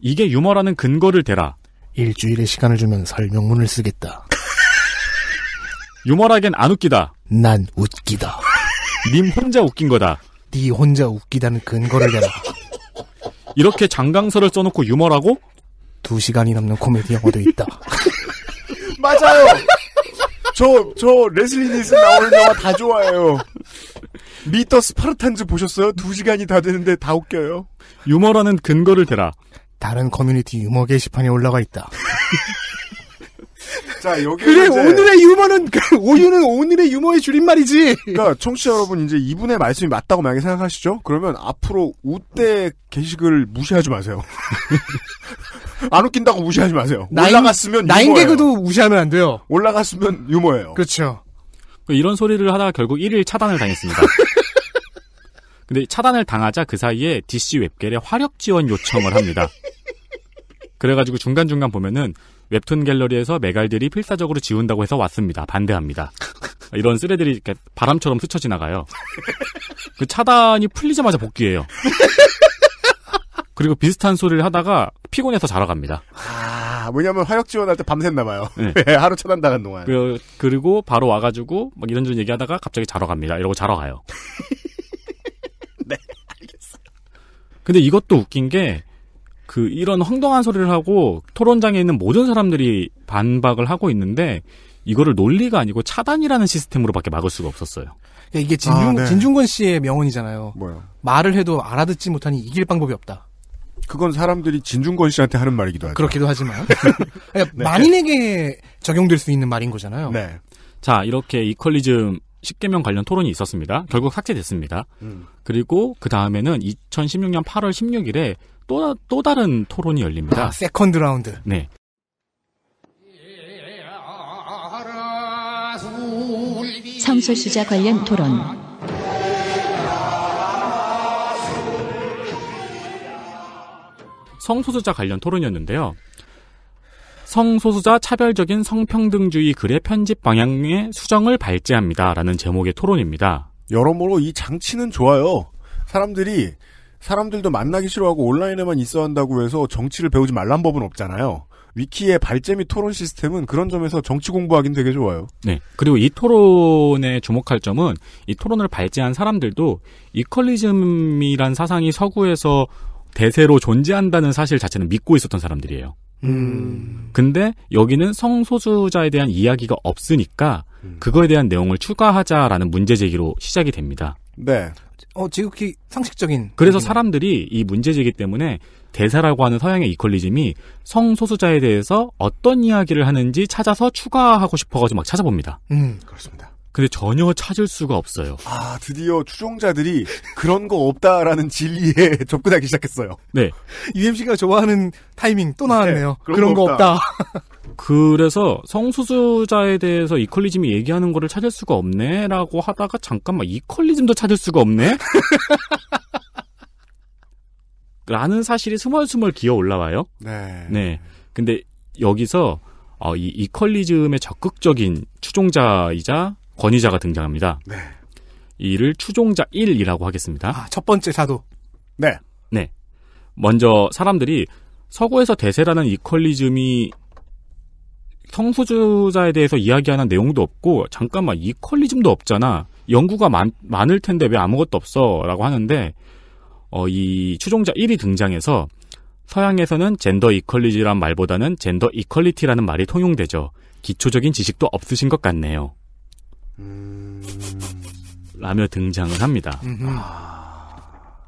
이게 유머라는 근거를 대라. 일주일의 시간을 주면 설명문을 쓰겠다. 유머라겐 안 웃기다. 난 웃기다. 님 혼자 웃긴 거다. 네 혼자 웃기다는 근거를 대라. 이렇게 장강설을 써놓고 유머라고? 두 시간이 넘는 코미디 영화도 있다. 맞아요. 저, 저, 레슬리 니스 나오는 영화 다 좋아해요. 미터 스파르탄즈 보셨어요? 두 시간이 다 되는데 다 웃겨요. 유머라는 근거를 대라. 다른 커뮤니티 유머 게시판에 올라가 있다. 자, 여기 그래, 오늘의 유머는, 그, 오유는 오늘의 유머의 줄임말이지. 그러니까, 청취자 여러분, 이제 이분의 말씀이 맞다고 만약에 생각하시죠? 그러면 앞으로 우때 게시글 무시하지 마세요. 안 웃긴다고 무시하지 마세요. 나인, 올라갔으면 나인 개그도 무시하면 안 돼요. 올라갔으면 유머예요. 그렇죠. 그러니까 이런 소리를 하다가 결국 1일 차단을 당했습니다. 근데 차단을 당하자 그 사이에 DC 웹겔에 화력 지원 요청을 합니다. 그래가지고 중간중간 보면은 웹툰 갤러리에서 메갈들이 필사적으로 지운다고 해서 왔습니다. 반대합니다. 이런 쓰레들이 바람처럼 스쳐 지나가요. 그 차단이 풀리자마자 복귀해요. 그리고 비슷한 소리를 하다가 피곤해서 자러 갑니다. 아, 왜냐면 화력 지원할 때 밤샜나 봐요. 네. 하루 차단당한 동안. 그, 리고 바로 와가지고 막 이런저런 얘기하다가 갑자기 자러 갑니다. 이러고 자러 가요. 네, 알겠어요. 근데 이것도 웃긴 게그 이런 헝덩한 소리를 하고 토론장에 있는 모든 사람들이 반박을 하고 있는데 이거를 논리가 아니고 차단이라는 시스템으로밖에 막을 수가 없었어요. 그러니까 이게 아, 진중, 아, 네. 진중권 씨의 명언이잖아요. 뭐요? 말을 해도 알아듣지 못하니 이길 방법이 없다. 그건 사람들이 진중권 씨한테 하는 말이기도 하죠. 그렇기도 하지만 그러니 네. 만인에게 적용될 수 있는 말인 거잖아요. 네. 자 이렇게 이퀄리즘 10개명 관련 토론이 있었습니다. 결국 삭제됐습니다. 음. 그리고 그 다음에는 2016년 8월 16일에 또, 또 다른 토론이 열립니다. 아, 세컨드 라운드. 네. 성소수자 관련 토론. 성소수자 관련 토론이었는데요. 성소수자 차별적인 성평등주의 글의 편집 방향의 수정을 발제합니다. 라는 제목의 토론입니다. 여러모로 이 장치는 좋아요. 사람들이 사람들도 만나기 싫어하고 온라인에만 있어 한다고 해서 정치를 배우지 말란 법은 없잖아요. 위키의 발제 및 토론 시스템은 그런 점에서 정치 공부하긴 되게 좋아요. 네. 그리고 이 토론에 주목할 점은 이 토론을 발제한 사람들도 이퀄리즘이란 사상이 서구에서 대세로 존재한다는 사실 자체는 믿고 있었던 사람들이에요. 음. 근데 여기는 성소수자에 대한 이야기가 없으니까 음. 그거에 대한 내용을 추가하자라는 문제 제기로 시작이 됩니다. 네. 어, 지극히 상식적인. 그래서 얘기는. 사람들이 이 문제제기 때문에 대사라고 하는 서양의 이퀄리즘이 성소수자에 대해서 어떤 이야기를 하는지 찾아서 추가하고 싶어가지고 막 찾아봅니다. 음, 그렇습니다. 근데 전혀 찾을 수가 없어요. 아, 드디어 추종자들이 그런 거 없다라는 진리에 접근하기 시작했어요. 네. UMC가 좋아하는 타이밍 또 나왔네요. 네, 그런, 그런, 거없 없다. 그래서 성수수자에 대해서 이퀄리즘이 얘기하는 거를 찾을 수가 없네라고 하다가 잠깐만 이퀄리즘도 찾을 수가 없네? 라는 사실이 스멀스멀 기어 올라와요. 네. 네. 근데 여기서 어, 이 이퀄리즘의 적극적인 추종자이자 권위자가 등장합니다. 네. 이를 추종자 1이라고 하겠습니다. 아, 첫 번째 사도. 네. 네. 먼저 사람들이 서구에서 대세라는 이퀄리즘이 성소주자에 대해서 이야기하는 내용도 없고 잠깐만 이퀄리즘도 없잖아. 연구가 많, 많을 텐데 왜 아무것도 없어라고 하는데 어, 이 추종자 1위 등장해서 서양에서는 젠더 이퀄리지란 말보다는 젠더 이퀄리티라는 말이 통용되죠. 기초적인 지식도 없으신 것 같네요. 음... 라며 등장을 합니다. 아. 아...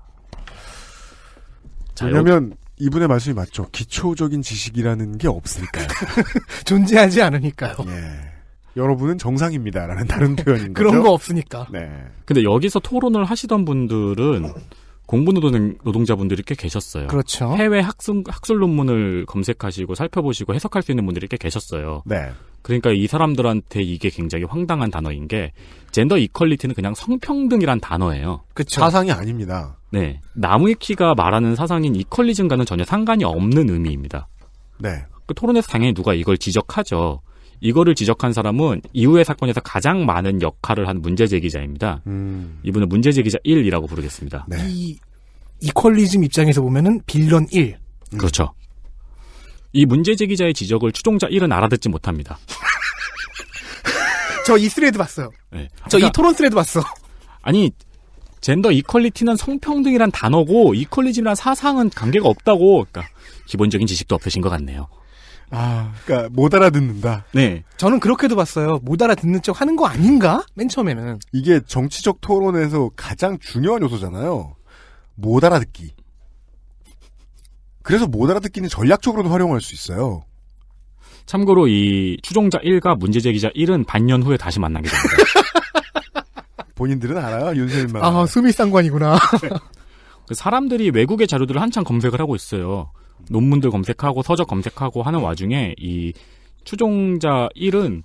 자, 왜냐면 이분의 말씀이 맞죠. 기초적인 지식이라는 게 없으니까요. 존재하지 않으니까요. 예. 여러분은 정상입니다라는 다른 표현인 거죠. 그런 거 없으니까. 네. 근데 여기서 토론을 하시던 분들은 공부노동 노동자분들이 꽤 계셨어요. 그렇죠. 해외 학술, 학술 논문을 검색하시고 살펴보시고 해석할 수 있는 분들이 꽤 계셨어요. 네. 그러니까 이 사람들한테 이게 굉장히 황당한 단어인 게 젠더 이퀄리티는 그냥 성평등이란 단어예요. 그렇죠. 사상이 아닙니다. 네. 나무위키가 말하는 사상인 이퀄리즘과는 전혀 상관이 없는 의미입니다. 네. 그 토론에서 당연히 누가 이걸 지적하죠. 이거를 지적한 사람은 이후의 사건에서 가장 많은 역할을 한 문제제기자입니다. 음. 이분은 문제제기자 1이라고 부르겠습니다. 네. 이 이퀄리즘 입장에서 보면은 빌런 1. 음. 그렇죠. 이 문제제기자의 지적을 추종자 1은 알아듣지 못합니다. 저 이 스레드 봤어요. 네. 저이 그러니까 토론 스레드 봤어. 아니 젠더 이퀄리티는 성평등이란 단어고 이퀄리즘이란 사상은 관계가 없다고 그러니까 기본적인 지식도 없으신 것 같네요. 아, 그러니까 못 알아듣는다. 네. 저는 그렇게도 봤어요. 못 알아듣는 척 하는 거 아닌가? 맨 처음에는. 이게 정치적 토론에서 가장 중요한 요소잖아요. 못 알아듣기. 그래서 못 알아듣기는 전략적으로도 활용할 수 있어요. 참고로 이 추종자 1과 문제제기자 1은 반년 후에 다시 만나게 됩니다. 본인들은 알아요, 윤세일만 아, 수미 상관이구나. 네. 그 사람들이 외국의 자료들을 한창 검색을 하고 있어요. 논문들 검색하고 서적 검색하고 하는 와중에 이 추종자 1은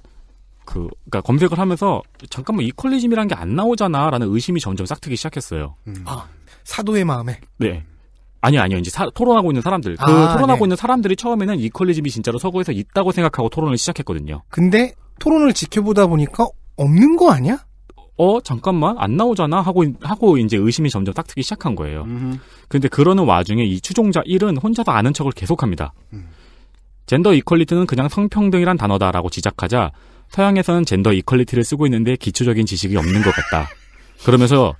그, 그니까 검색을 하면서 잠깐만 이퀄리즘이란 게 안 나오잖아라는 의심이 점점 싹트기 시작했어요. 음. 아, 사도의 마음에. 네. 아니요, 아니요. 이제 사, 토론하고 있는 사람들. 그 아, 토론하고 네. 있는 사람들이 처음에는 이퀄리즘이 진짜로 서구에서 있다고 생각하고 토론을 시작했거든요. 근데 토론을 지켜보다 보니까 없는 거 아니야? 어 잠깐만 안 나오잖아 하고 하고 이제 의심이 점점 딱 트기 시작한 거예요. 그런데 그러는 와중에 이 추종자 1은 혼자서 아는 척을 계속합니다. 음. 젠더 이퀄리티는 그냥 성평등이란 단어다라고 지적하자 서양에서는 젠더 이퀄리티를 쓰고 있는데 기초적인 지식이 없는 것 같다. 그러면서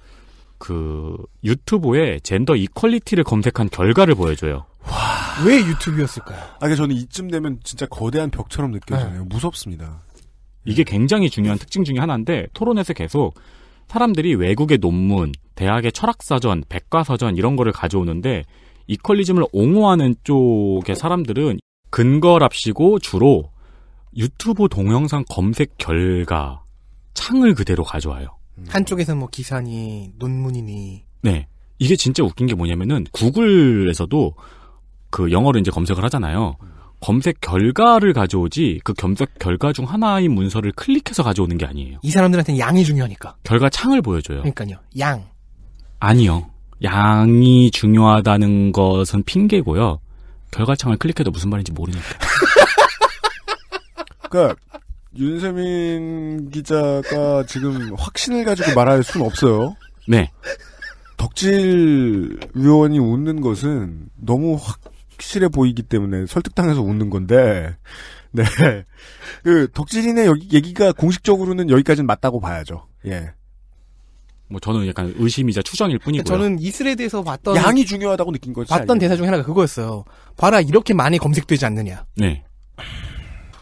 그 유튜브에 젠더 이퀄리티를 검색한 결과를 보여줘요. 와, 왜 유튜브였을까요? 아, 그러니까 저는 이쯤 되면 진짜 거대한 벽처럼 느껴져요. 네. 무섭습니다. 이게 음. 굉장히 중요한 특징 중의 하나인데 토론에서 계속 사람들이 외국의 논문, 대학의 철학사전, 백과사전 이런 거를 가져오는데 이퀄리즘을 옹호하는 쪽의 사람들은 근거랍시고 주로 유튜브 동영상 검색 결과 창을 그대로 가져와요. 음. 한쪽에서 뭐 기사니 논문이니. 네. 이게 진짜 웃긴 게 뭐냐면은 구글에서도 그 영어로 이제 검색을 하잖아요. 음. 검색 결과를 가져오지 그 검색 결과 중 하나의 문서를 클릭해서 가져오는 게 아니에요. 이 사람들한테는 양이 중요하니까. 결과 창을 보여줘요. 그러니까요. 양. 아니요. 양이 중요하다는 것은 핑계고요. 결과 창을 클릭해도 무슨 말인지 모르니까. 그러니까 윤세민 기자가 지금 확신을 가지고 말할 수는 없어요. 네. 덕질 의원이 웃는 것은 너무 확 확실해 보이기 때문에 설득당해서 웃는 건데, 네. 그, 덕질인의 얘기가 공식적으로는 여기까지는 맞다고 봐야죠. 예. 뭐 저는 약간 의심이자 추정일 뿐이고요. 저는 이슬에 대해서 봤던 양이 중요하다고 느낀 거죠. 봤던 대사 중에 하나가 그거였어요. 봐라 이렇게 많이 검색되지 않느냐. 네.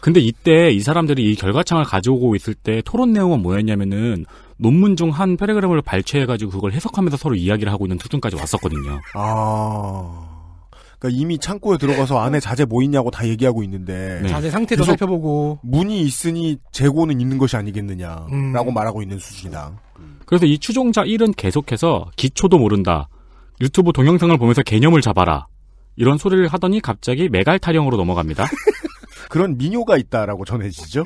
근데 이때 이 사람들이 이 결과창을 가져오고 있을 때 토론 내용은 뭐였냐면은 논문 중 한 페레그램을 발췌해가지고 그걸 해석하면서 서로 이야기를 하고 있는 수준까지 왔었거든요. 아. 그러니까 이미 창고에 들어가서 안에 자재 뭐 있냐고 다 얘기하고 있는데 네. 자재 상태도 살펴보고 문이 있으니 재고는 있는 것이 아니겠느냐라고 음. 말하고 있는 수준이다. 그래서 이 추종자 1은 계속해서 기초도 모른다. 유튜브 동영상을 보면서 개념을 잡아라. 이런 소리를 하더니 갑자기 메갈 타령으로 넘어갑니다. 그런 민요가 있다라고 전해지죠.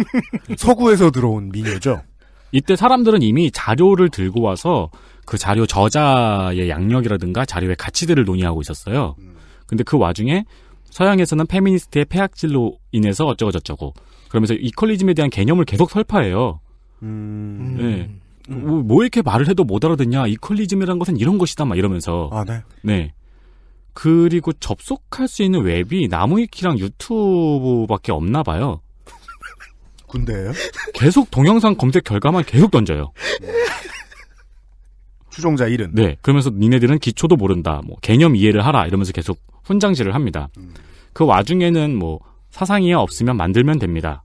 서구에서 들어온 민요죠 이때 사람들은 이미 자료를 들고 와서 그 자료 저자의 양력이라든가 자료의 가치들을 논의하고 있었어요. 음. 근데 그 와중에 서양에서는 페미니스트의 폐악질로 인해서 어쩌고저쩌고 그러면서 이퀄리즘에 대한 개념을 계속 설파해요. 음... 네. 음. 뭐, 뭐, 이렇게 말을 해도 못 알아듣냐? 이퀄리즘이란 것은 이런 것이다 막 이러면서. 아, 네. 네. 그리고 접속할 수 있는 웹이 나무위키랑 유튜브밖에 없나 봐요. 군대예요? 계속 동영상 검색 결과만 계속 던져요. 추종자 일은 네. 그러면서 니네들은 기초도 모른다. 뭐 개념 이해를 하라 이러면서 계속 훈장질을 합니다. 그 와중에는 뭐 사상이 없으면 만들면 됩니다.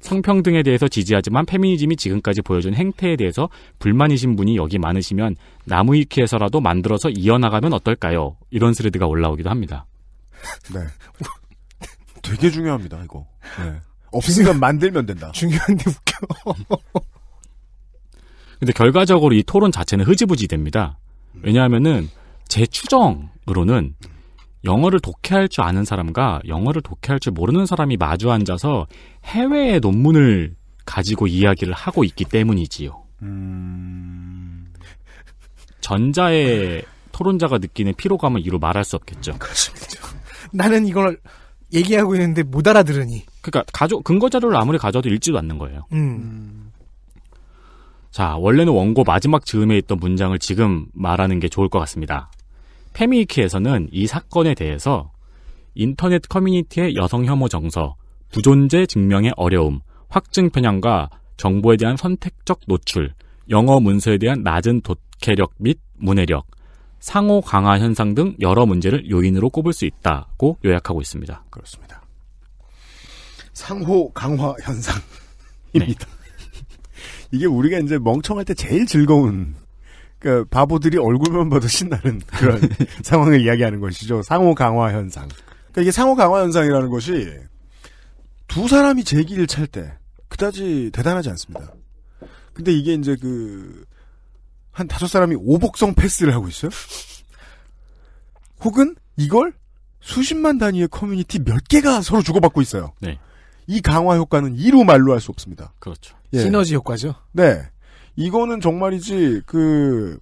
성평등에 대해서 지지하지만 페미니즘이 지금까지 보여준 행태에 대해서 불만이신 분이 여기 많으시면 나무위키에서라도 만들어서 이어나가면 어떨까요? 이런 스레드가 올라오기도 합니다. 네. 되게 중요합니다, 이거. 네. 없으면 만들면 된다. 중요한데 웃겨. 근데 결과적으로 이 토론 자체는 흐지부지 됩니다. 왜냐하면은 제 추정으로는 음. 영어를 독해할 줄 아는 사람과 영어를 독해할 줄 모르는 사람이 마주 앉아서 해외의 논문을 가지고 이야기를 하고 있기 때문이지요. 음... 전자의 토론자가 느끼는 피로감을 이루 말할 수 없겠죠. 그렇습 나는 이걸 얘기하고 있는데 못 알아들으니. 그러니까 가져 근거 자료를 아무리 가져도 읽지도 않는 거예요. 음. 자, 원래는 원고 마지막 즈음에 있던 문장을 지금 말하는 게 좋을 것 같습니다. 페미위키에서는 이 사건에 대해서 인터넷 커뮤니티의 여성 혐오 정서, 부존재 증명의 어려움, 확증 편향과 정보에 대한 선택적 노출, 영어 문서에 대한 낮은 독해력 및 문해력, 상호 강화 현상 등 여러 문제를 요인으로 꼽을 수 있다고 요약하고 있습니다. 그렇습니다. 상호 강화 현상입니다. 네. 이게 우리가 이제 멍청할 때 제일 즐거운 그러니까 바보들이 얼굴만 봐도 신나는 그런 상황을 이야기하는 것이죠. 상호 강화 현상. 그러니까 이게 상호 강화 현상이라는 것이 두 사람이 제기를 찰 때 그다지 대단하지 않습니다. 근데 이게 이제 그 한 다섯 사람이 오복성 패스를 하고 있어요. 혹은 이걸 수십만 단위의 커뮤니티 몇 개가 서로 주고받고 있어요. 네. 이 강화 효과는 이루 말로 할 수 없습니다. 그렇죠. 예. 시너지 효과죠. 네. 이거는 정말이지 그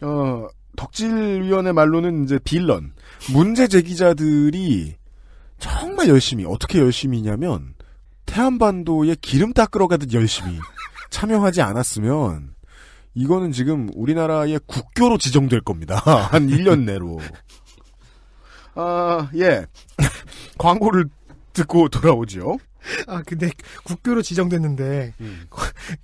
어, 덕질위원회 말로는 이제 빌런 문제 제기자들이 정말 열심히 어떻게 열심히냐면 태안반도에 기름 닦으러 가듯 열심히 참여하지 않았으면 이거는 지금 우리나라의 국교로 지정될 겁니다. 한 1년 내로. 아, 예. 광고를 듣고 돌아오지요. 아 근데 국교로 지정됐는데 음.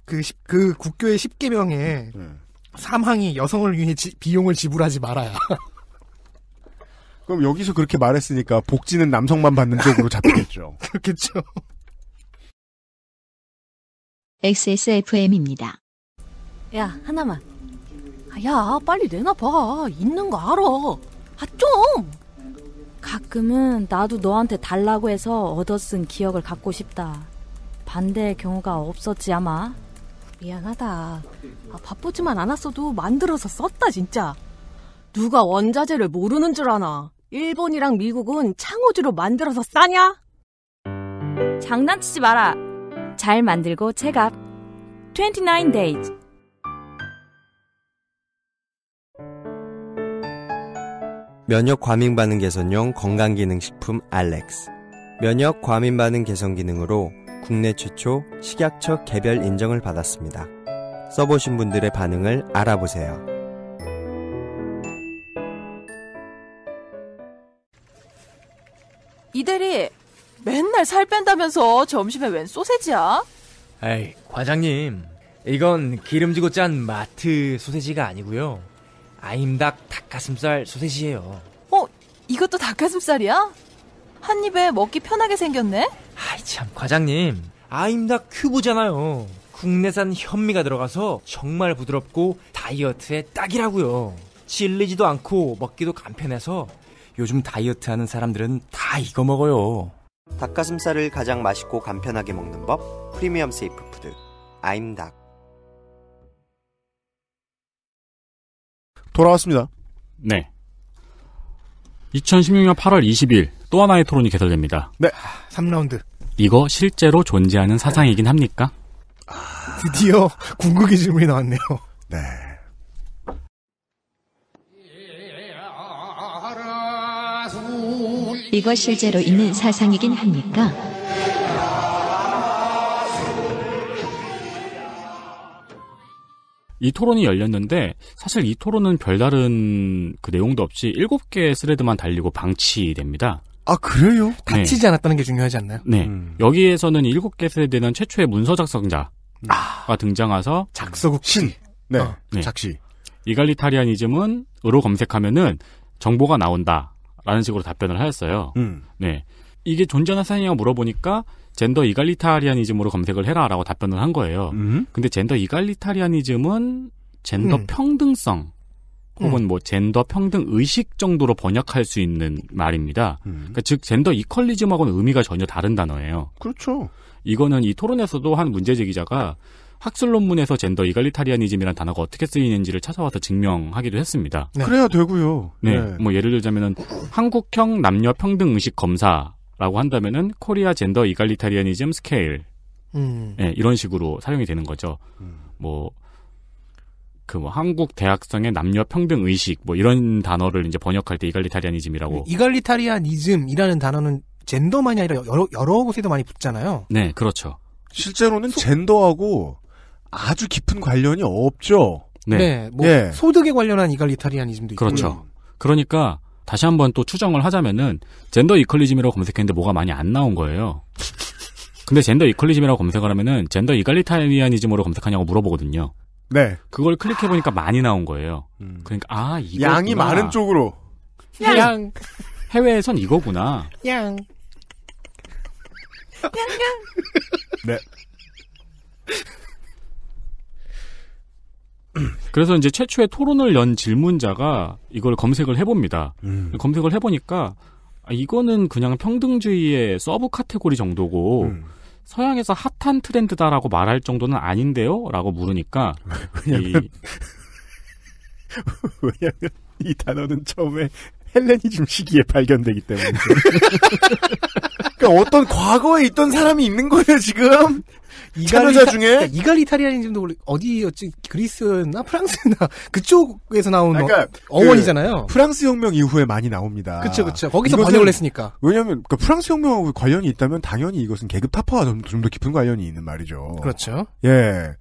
그, 그 국교의 10개명에 음. 사망이 여성을 위해 지, 비용을 지불하지 말아야. 그럼 여기서 그렇게 말했으니까 복지는 남성만 받는 쪽으로 잡히겠죠. 그렇겠죠. XSFM입니다. 야 하나만. 아, 야 빨리 내놔봐. 있는 거 알아. 아 좀. 가끔은 나도 너한테 달라고 해서 얻어쓴 기억을 갖고 싶다. 반대의 경우가 없었지 아마. 미안하다. 아, 바쁘지만 않았어도 만들어서 썼다 진짜. 누가 원자재를 모르는 줄 아나. 일본이랑 미국은 창호지로 만들어서 싸냐? 장난치지 마라. 잘 만들고 체갑. 29 days. 면역 과민 반응 개선용 건강기능식품 알렉스. 면역 과민 반응 개선 기능으로 국내 최초 식약처 개별 인정을 받았습니다. 써보신 분들의 반응을 알아보세요. 이대리, 맨날 살 뺀다면서 점심에 웬 소세지야? 에이, 과장님. 이건 기름지고 짠 마트 소세지가 아니고요. 아임닭 닭가슴살 소세지예요. 어, 이것도 닭가슴살이야? 한 입에 먹기 편하게 생겼네. 아이 참 과장님, 아임닭 큐브잖아요. 국내산 현미가 들어가서 정말 부드럽고 다이어트에 딱이라고요. 질리지도 않고 먹기도 간편해서 요즘 다이어트 하는 사람들은 다 이거 먹어요. 닭가슴살을 가장 맛있고 간편하게 먹는 법 프리미엄 세이프 푸드 아임닭 돌아왔습니다. 네. 2016년 8월 20일 또 하나의 토론이 개설됩니다. 네. 3라운드. 아, 이거 실제로 존재하는 사상이긴 네. 합니까? 아... 드디어 궁극의 질문이 나왔네요. 네. 이거 실제로 있는 사상이긴 합니까? 이 토론이 열렸는데 사실 이 토론은 별다른 그 내용도 없이 7개의 스레드만 달리고 방치됩니다. 아 그래요? 네. 다치지 네. 않았다는 게 중요하지 않나요? 네. 음. 여기에서는 이 7개 스레드는 최초의 문서 작성자가 음. 아. 등장해서 작서국 신. 네. 어. 네. 작시. 이갈리타리안이즘은 으로 검색하면은 정보가 나온다라는 식으로 답변을 하였어요. 음. 네. 이게 존재나 사이냐고 물어보니까 젠더 이갈리타리아니즘으로 검색을 해라라고 답변을 한 거예요. 음? 근데 젠더 이갈리타리아니즘은 젠더 음. 평등성 혹은 음. 뭐 젠더 평등 의식 정도로 번역할 수 있는 말입니다. 음. 그러니까 즉 젠더 이퀄리즘하고는 의미가 전혀 다른 단어예요. 그렇죠. 이거는 이 토론에서도 한 문제제 기자가 학술 논문에서 젠더 이갈리타리아니즘이란 단어가 어떻게 쓰이는지를 찾아와서 증명하기도 했습니다. 네. 그래야 되고요. 네. 네. 뭐 예를 들자면은 한국형 남녀 평등 의식 검사 라고 한다면은 코리아 젠더 이갈리타리아니즘 스케일 음. 네, 이런 식으로 사용이 되는 거죠. 음. 뭐, 그 뭐 한국 대학생의 남녀 평등 의식 뭐 이런 단어를 이제 번역할 때 이갈리타리아니즘이라고. 그 이갈리타리아니즘이라는 단어는 젠더만이 아니라 여러, 여러 곳에도 많이 붙잖아요. 네, 그렇죠. 실제로는 소... 젠더하고 아주 깊은 관련이 없죠. 네, 네뭐 예. 소득에 관련한 이갈리타리아니즘도 있고. 그렇죠. 그러니까 다시 한번 또 추정을 하자면은 젠더 이퀄리즘이라고 검색했는데 뭐가 많이 안 나온 거예요. 근데 젠더 이퀄리즘이라고 검색을 하면은 젠더 이갈리타리아니즘으로 검색하냐고 물어보거든요. 네. 그걸 클릭해 보니까 많이 나온 거예요. 음. 그러니까 아 이거 양이 많은 쪽으로 양, 양. 해외에선 이거구나. 양. 양, 양. 네. 그래서 이제 최초의 토론을 연 질문자가 이걸 검색을 해봅니다. 음. 검색을 해보니까 아, 이거는 그냥 평등주의의 서브 카테고리 정도고 음. 서양에서 핫한 트렌드다라고 말할 정도는 아닌데요? 라고 물으니까 왜냐면 이... 왜냐면 이 단어는 처음에 헬레니즘 시기에 발견되기 때문에. 그러니까 어떤 과거에 있던 사람이 있는 거예요, 지금. 이탈리아 중에 그러니까 이갈이타리아인지도 원래 어디였지 그리스나 프랑스나 그쪽에서 나온 그러니까 어, 원이잖아요 그 프랑스 혁명 이후에 많이 나옵니다. 그렇죠, 그렇죠. 거기서 번역을 했으니까. 왜냐하면 그 프랑스 혁명하고 관련이 있다면 당연히 이것은 계급 타파와 좀 더 깊은 관련이 있는 말이죠. 그렇죠. 예.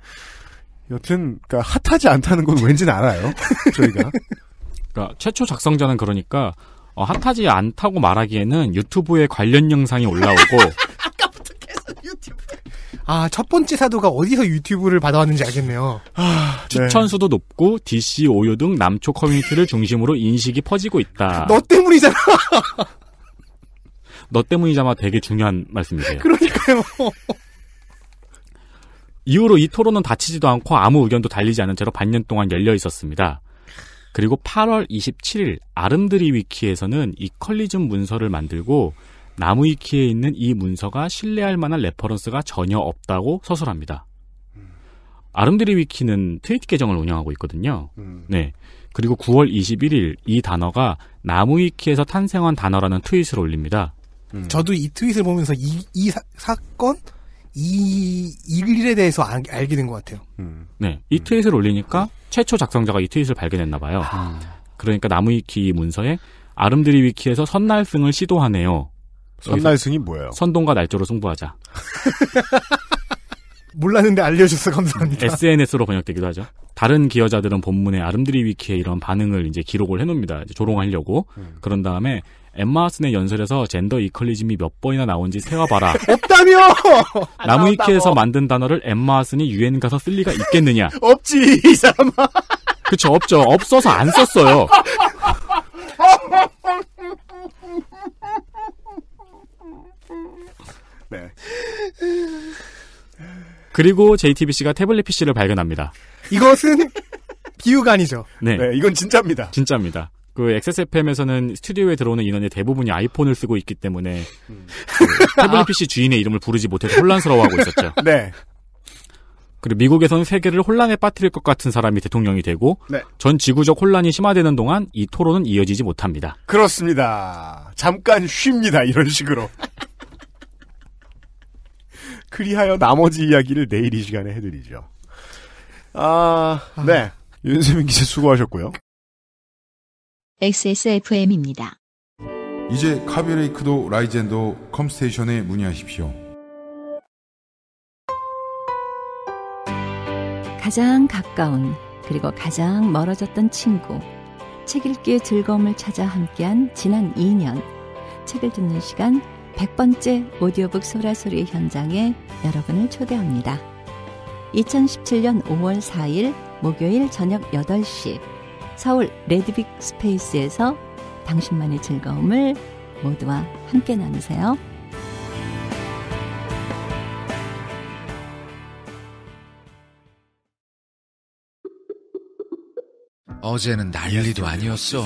여튼 그러니까 핫하지 않다는 건 왠지는 알아요. 저희가. 그러니까 최초 작성자는 그러니까 어, 핫하지 않다고 말하기에는 유튜브에 관련 영상이 올라오고 아까부터 계속 유튜브 아, 첫 번째 사도가 어디서 유튜브를 받아왔는지 알겠네요. 아, 추천수도 네. 높고 DC 오유 등 남초 커뮤니티를 중심으로 인식이 퍼지고 있다. 너 때문이잖아. 너 때문이자마 되게 중요한 말씀이세요. 그러니까요. 이후로 이 토론은 다치지도 않고 아무 의견도 달리지 않은 채로 반년 동안 열려 있었습니다. 그리고 8월 27일 아름드리 위키에서는 이 컬리즘 문서를 만들고 나무위키에 있는 이 문서가 신뢰할 만한 레퍼런스가 전혀 없다고 서술합니다. 아름드리 위키는 트위터 계정을 운영하고 있거든요. 음. 네. 그리고 9월 21일 이 단어가 나무위키에서 탄생한 단어라는 트윗을 올립니다. 음. 저도 이 트윗을 보면서 이, 이 사, 건이 일에 대해서 알, 게된 것 같아요. 음. 네. 이 음. 트윗을 올리니까 최초 작성자가 이 트윗을 발견했나 봐요. 아. 그러니까 나무위키 문서에 아름드리 위키에서 선날승을 시도하네요. 선날승이 뭐예요? 선동과 날조로 승부하자. 몰랐는데 알려줘서 감사합니다. SNS로 번역되기도 하죠. 다른 기여자들은 본문의 아름드리 위키에 이런 반응을 이제 기록을 해놓습니다. 이제 조롱하려고. 음. 그런 다음에 엠마슨의 연설에서 젠더 이퀄리즘이 몇 번이나 나온지 세어봐라. 없다며! 나무위키에서 만든 단어를 엠마슨이 유엔 가서 쓸 리가 있겠느냐? 없지, 이 사람아. 그쵸, 없죠. 없어서 안 썼어요. 네. 그리고 JTBC가 태블릿 PC를 발견합니다. 이것은 비유가 아니죠. 네. 네. 이건 진짜입니다. 진짜입니다. 그 XSFM에서는 스튜디오에 들어오는 인원의 대부분이 아이폰을 쓰고 있기 때문에 음. 그 태블릿 PC 주인의 이름을 부르지 못해서 혼란스러워하고 있었죠. 네. 그리고 미국에서는 세계를 혼란에 빠뜨릴 것 같은 사람이 대통령이 되고 네. 전 지구적 혼란이 심화되는 동안 이 토론은 이어지지 못합니다. 그렇습니다. 잠깐 쉽니다. 이런 식으로. 그리하여 나머지 이야기를 내일 이 시간에 해드리죠. 아, 네. 윤세민 기자 수고하셨고요. XSFM입니다. 이제 카비레이크도 라이젠도 컴스테이션에 문의하십시오. 가장 가까운 그리고 가장 멀어졌던 친구. 책 읽기의 즐거움을 찾아 함께한 지난 2년. 책을 듣는 시간 100번째 오디오북 소라소리 현장에 여러분을 초대합니다. 2017년 5월 4일 목요일 저녁 8시 서울 레드빅 스페이스에서 당신만의 즐거움을 모두와 함께 나누세요. 어제는 난리도 아니었어.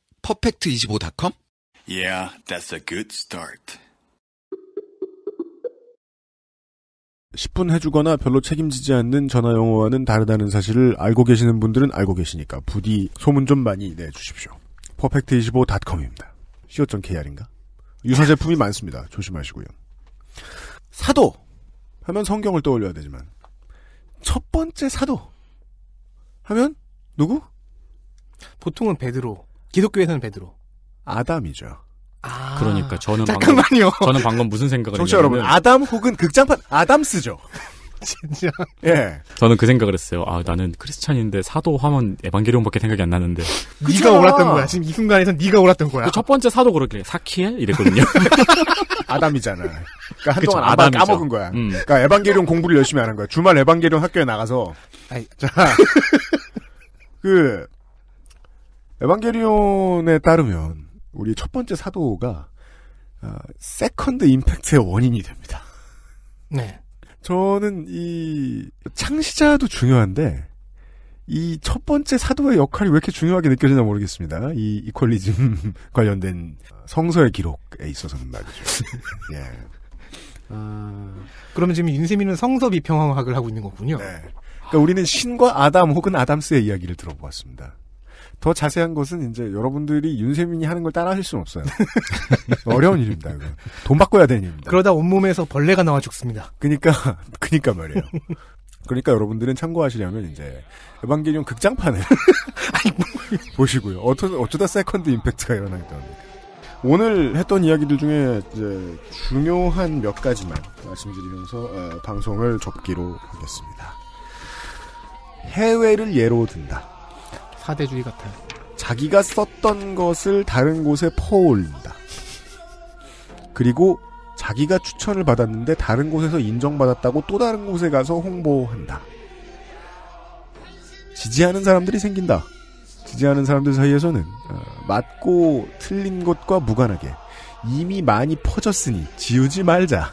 퍼펙트25.com? Yeah, that's a good start. 10분 해주거나 별로 책임지지 않는 전화 영어와는 다르다는 사실을 알고 계시는 분들은 알고 계시니까 부디 소문 좀 많이 내주십시오. 퍼펙트25.com입니다. co.kr인가? 유사 제품이 많습니다. 조심하시고요. 사도 하면 성경을 떠올려야 되지만 첫 번째 사도 하면 누구? 보통은 베드로. 기독교에서는 베드로. 아담이죠. 아. 그러니까 저는 잠깐만요. 방금, 저는 방금 무슨 생각을 했냐 여러분, 아담 혹은 극장판 아담스죠. 진짜. 예. 저는 그 생각을 했어요. 아, 나는 크리스찬인데 사도 하면 에반게리온밖에 생각이 안 나는데. 네가 올랐던 거야. 지금 이 순간에선 네가 올랐던 거야. 그 첫 번째 사도 그렇게 사키엘 이랬거든요. 아담이잖아. 그러니까 한동안 아담 이 까먹은 거야. 음. 그러니까 에반게리온 공부를 열심히 하는 거야. 주말 에반게리온 학교에 나가서 아이. 자. 그 에반게리온에 따르면 우리 첫 번째 사도가 어, 세컨드 임팩트의 원인이 됩니다. 네. 저는 이 창시자도 중요한데 이 첫 번째 사도의 역할이 왜 이렇게 중요하게 느껴지나 모르겠습니다. 이 이퀄리즘 관련된 성서의 기록에 있어서는 말이죠. 예. 아... 그러면 지금 윤세민은 성서 비평학을 하고 있는 거군요. 네. 그러니까 우리는 신과 아담 혹은 아담스의 이야기를 들어보았습니다. 더 자세한 것은 이제 여러분들이 윤세민이 하는 걸 따라 하실 수는 없어요. 어려운 일입니다. 이건. 돈 바꿔야 되는 일입니다. 그러다 온몸에서 벌레가 나와 죽습니다. 그니까, 그니까 말이에요. 그러니까 여러분들은 참고하시려면 이제 에반게리온 극장판을 뭐. 보시고요. 어쩌, 어쩌다 세컨드 임팩트가 일어나게 됩니다. 오늘 했던 이야기들 중에 이제 중요한 몇 가지만 말씀드리면서 어, 방송을 접기로 하겠습니다. 해외를 예로 든다. 사대주의 같아요. 자기가 썼던 것을 다른 곳에 퍼올립니다 그리고 자기가 추천을 받았는데 다른 곳에서 인정받았다고 또 다른 곳에 가서 홍보한다. 지지하는 사람들이 생긴다. 지지하는 사람들 사이에서는 어, 맞고 틀린 것과 무관하게 이미 많이 퍼졌으니 지우지 말자.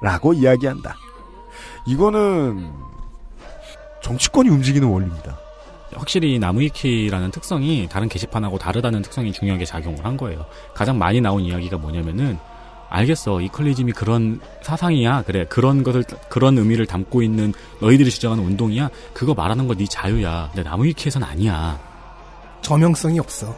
라고 이야기한다. 이거는 정치권이 움직이는 원리입니다. 확실히 나무위키라는 특성이 다른 게시판하고 다르다는 특성이 중요하게 작용을 한 거예요. 가장 많이 나온 이야기가 뭐냐면은 알겠어 이퀄리즘이 그런 사상이야 그래 그런 것을 그런 의미를 담고 있는 너희들이 주장하는 운동이야 그거 말하는 건 네 자유야 근데 나무위키에선 아니야 저명성이 없어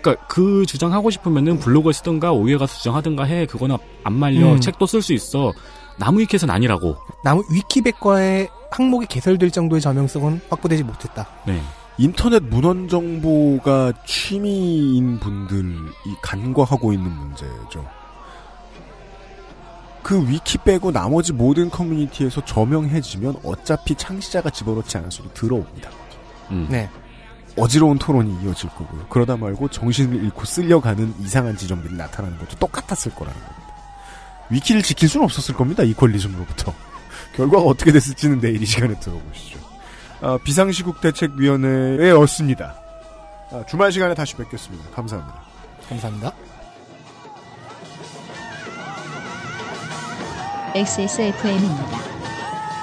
그러니까 그 주장하고 싶으면은 블로그에 쓰던가 오해 가서 주장하든가 해 그거는 안 말려 음. 책도 쓸 수 있어 나무 위키에선 아니라고. 나무 위키백과의 항목이 개설될 정도의 저명성은 확보되지 못했다. 네. 인터넷 문헌 정보가 취미인 분들이 간과하고 있는 문제죠. 그 위키 빼고 나머지 모든 커뮤니티에서 저명해지면 어차피 창시자가 집어넣지 않을 수도 들어옵니다. 음. 네. 어지러운 토론이 이어질 거고요. 그러다 말고 정신을 잃고 쓸려가는 이상한 지점들이 나타나는 것도 똑같았을 거라는 겁니다. 위키를 지킬 수는 없었을 겁니다. 이퀄리즘으로부터. 결과가 어떻게 됐을지는 내일 이 시간에 들어보시죠. 아, 비상시국 대책위원회였습니다. 아, 주말 시간에 다시 뵙겠습니다. 감사합니다. 감사합니다. XSFM입니다.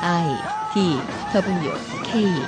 I D W K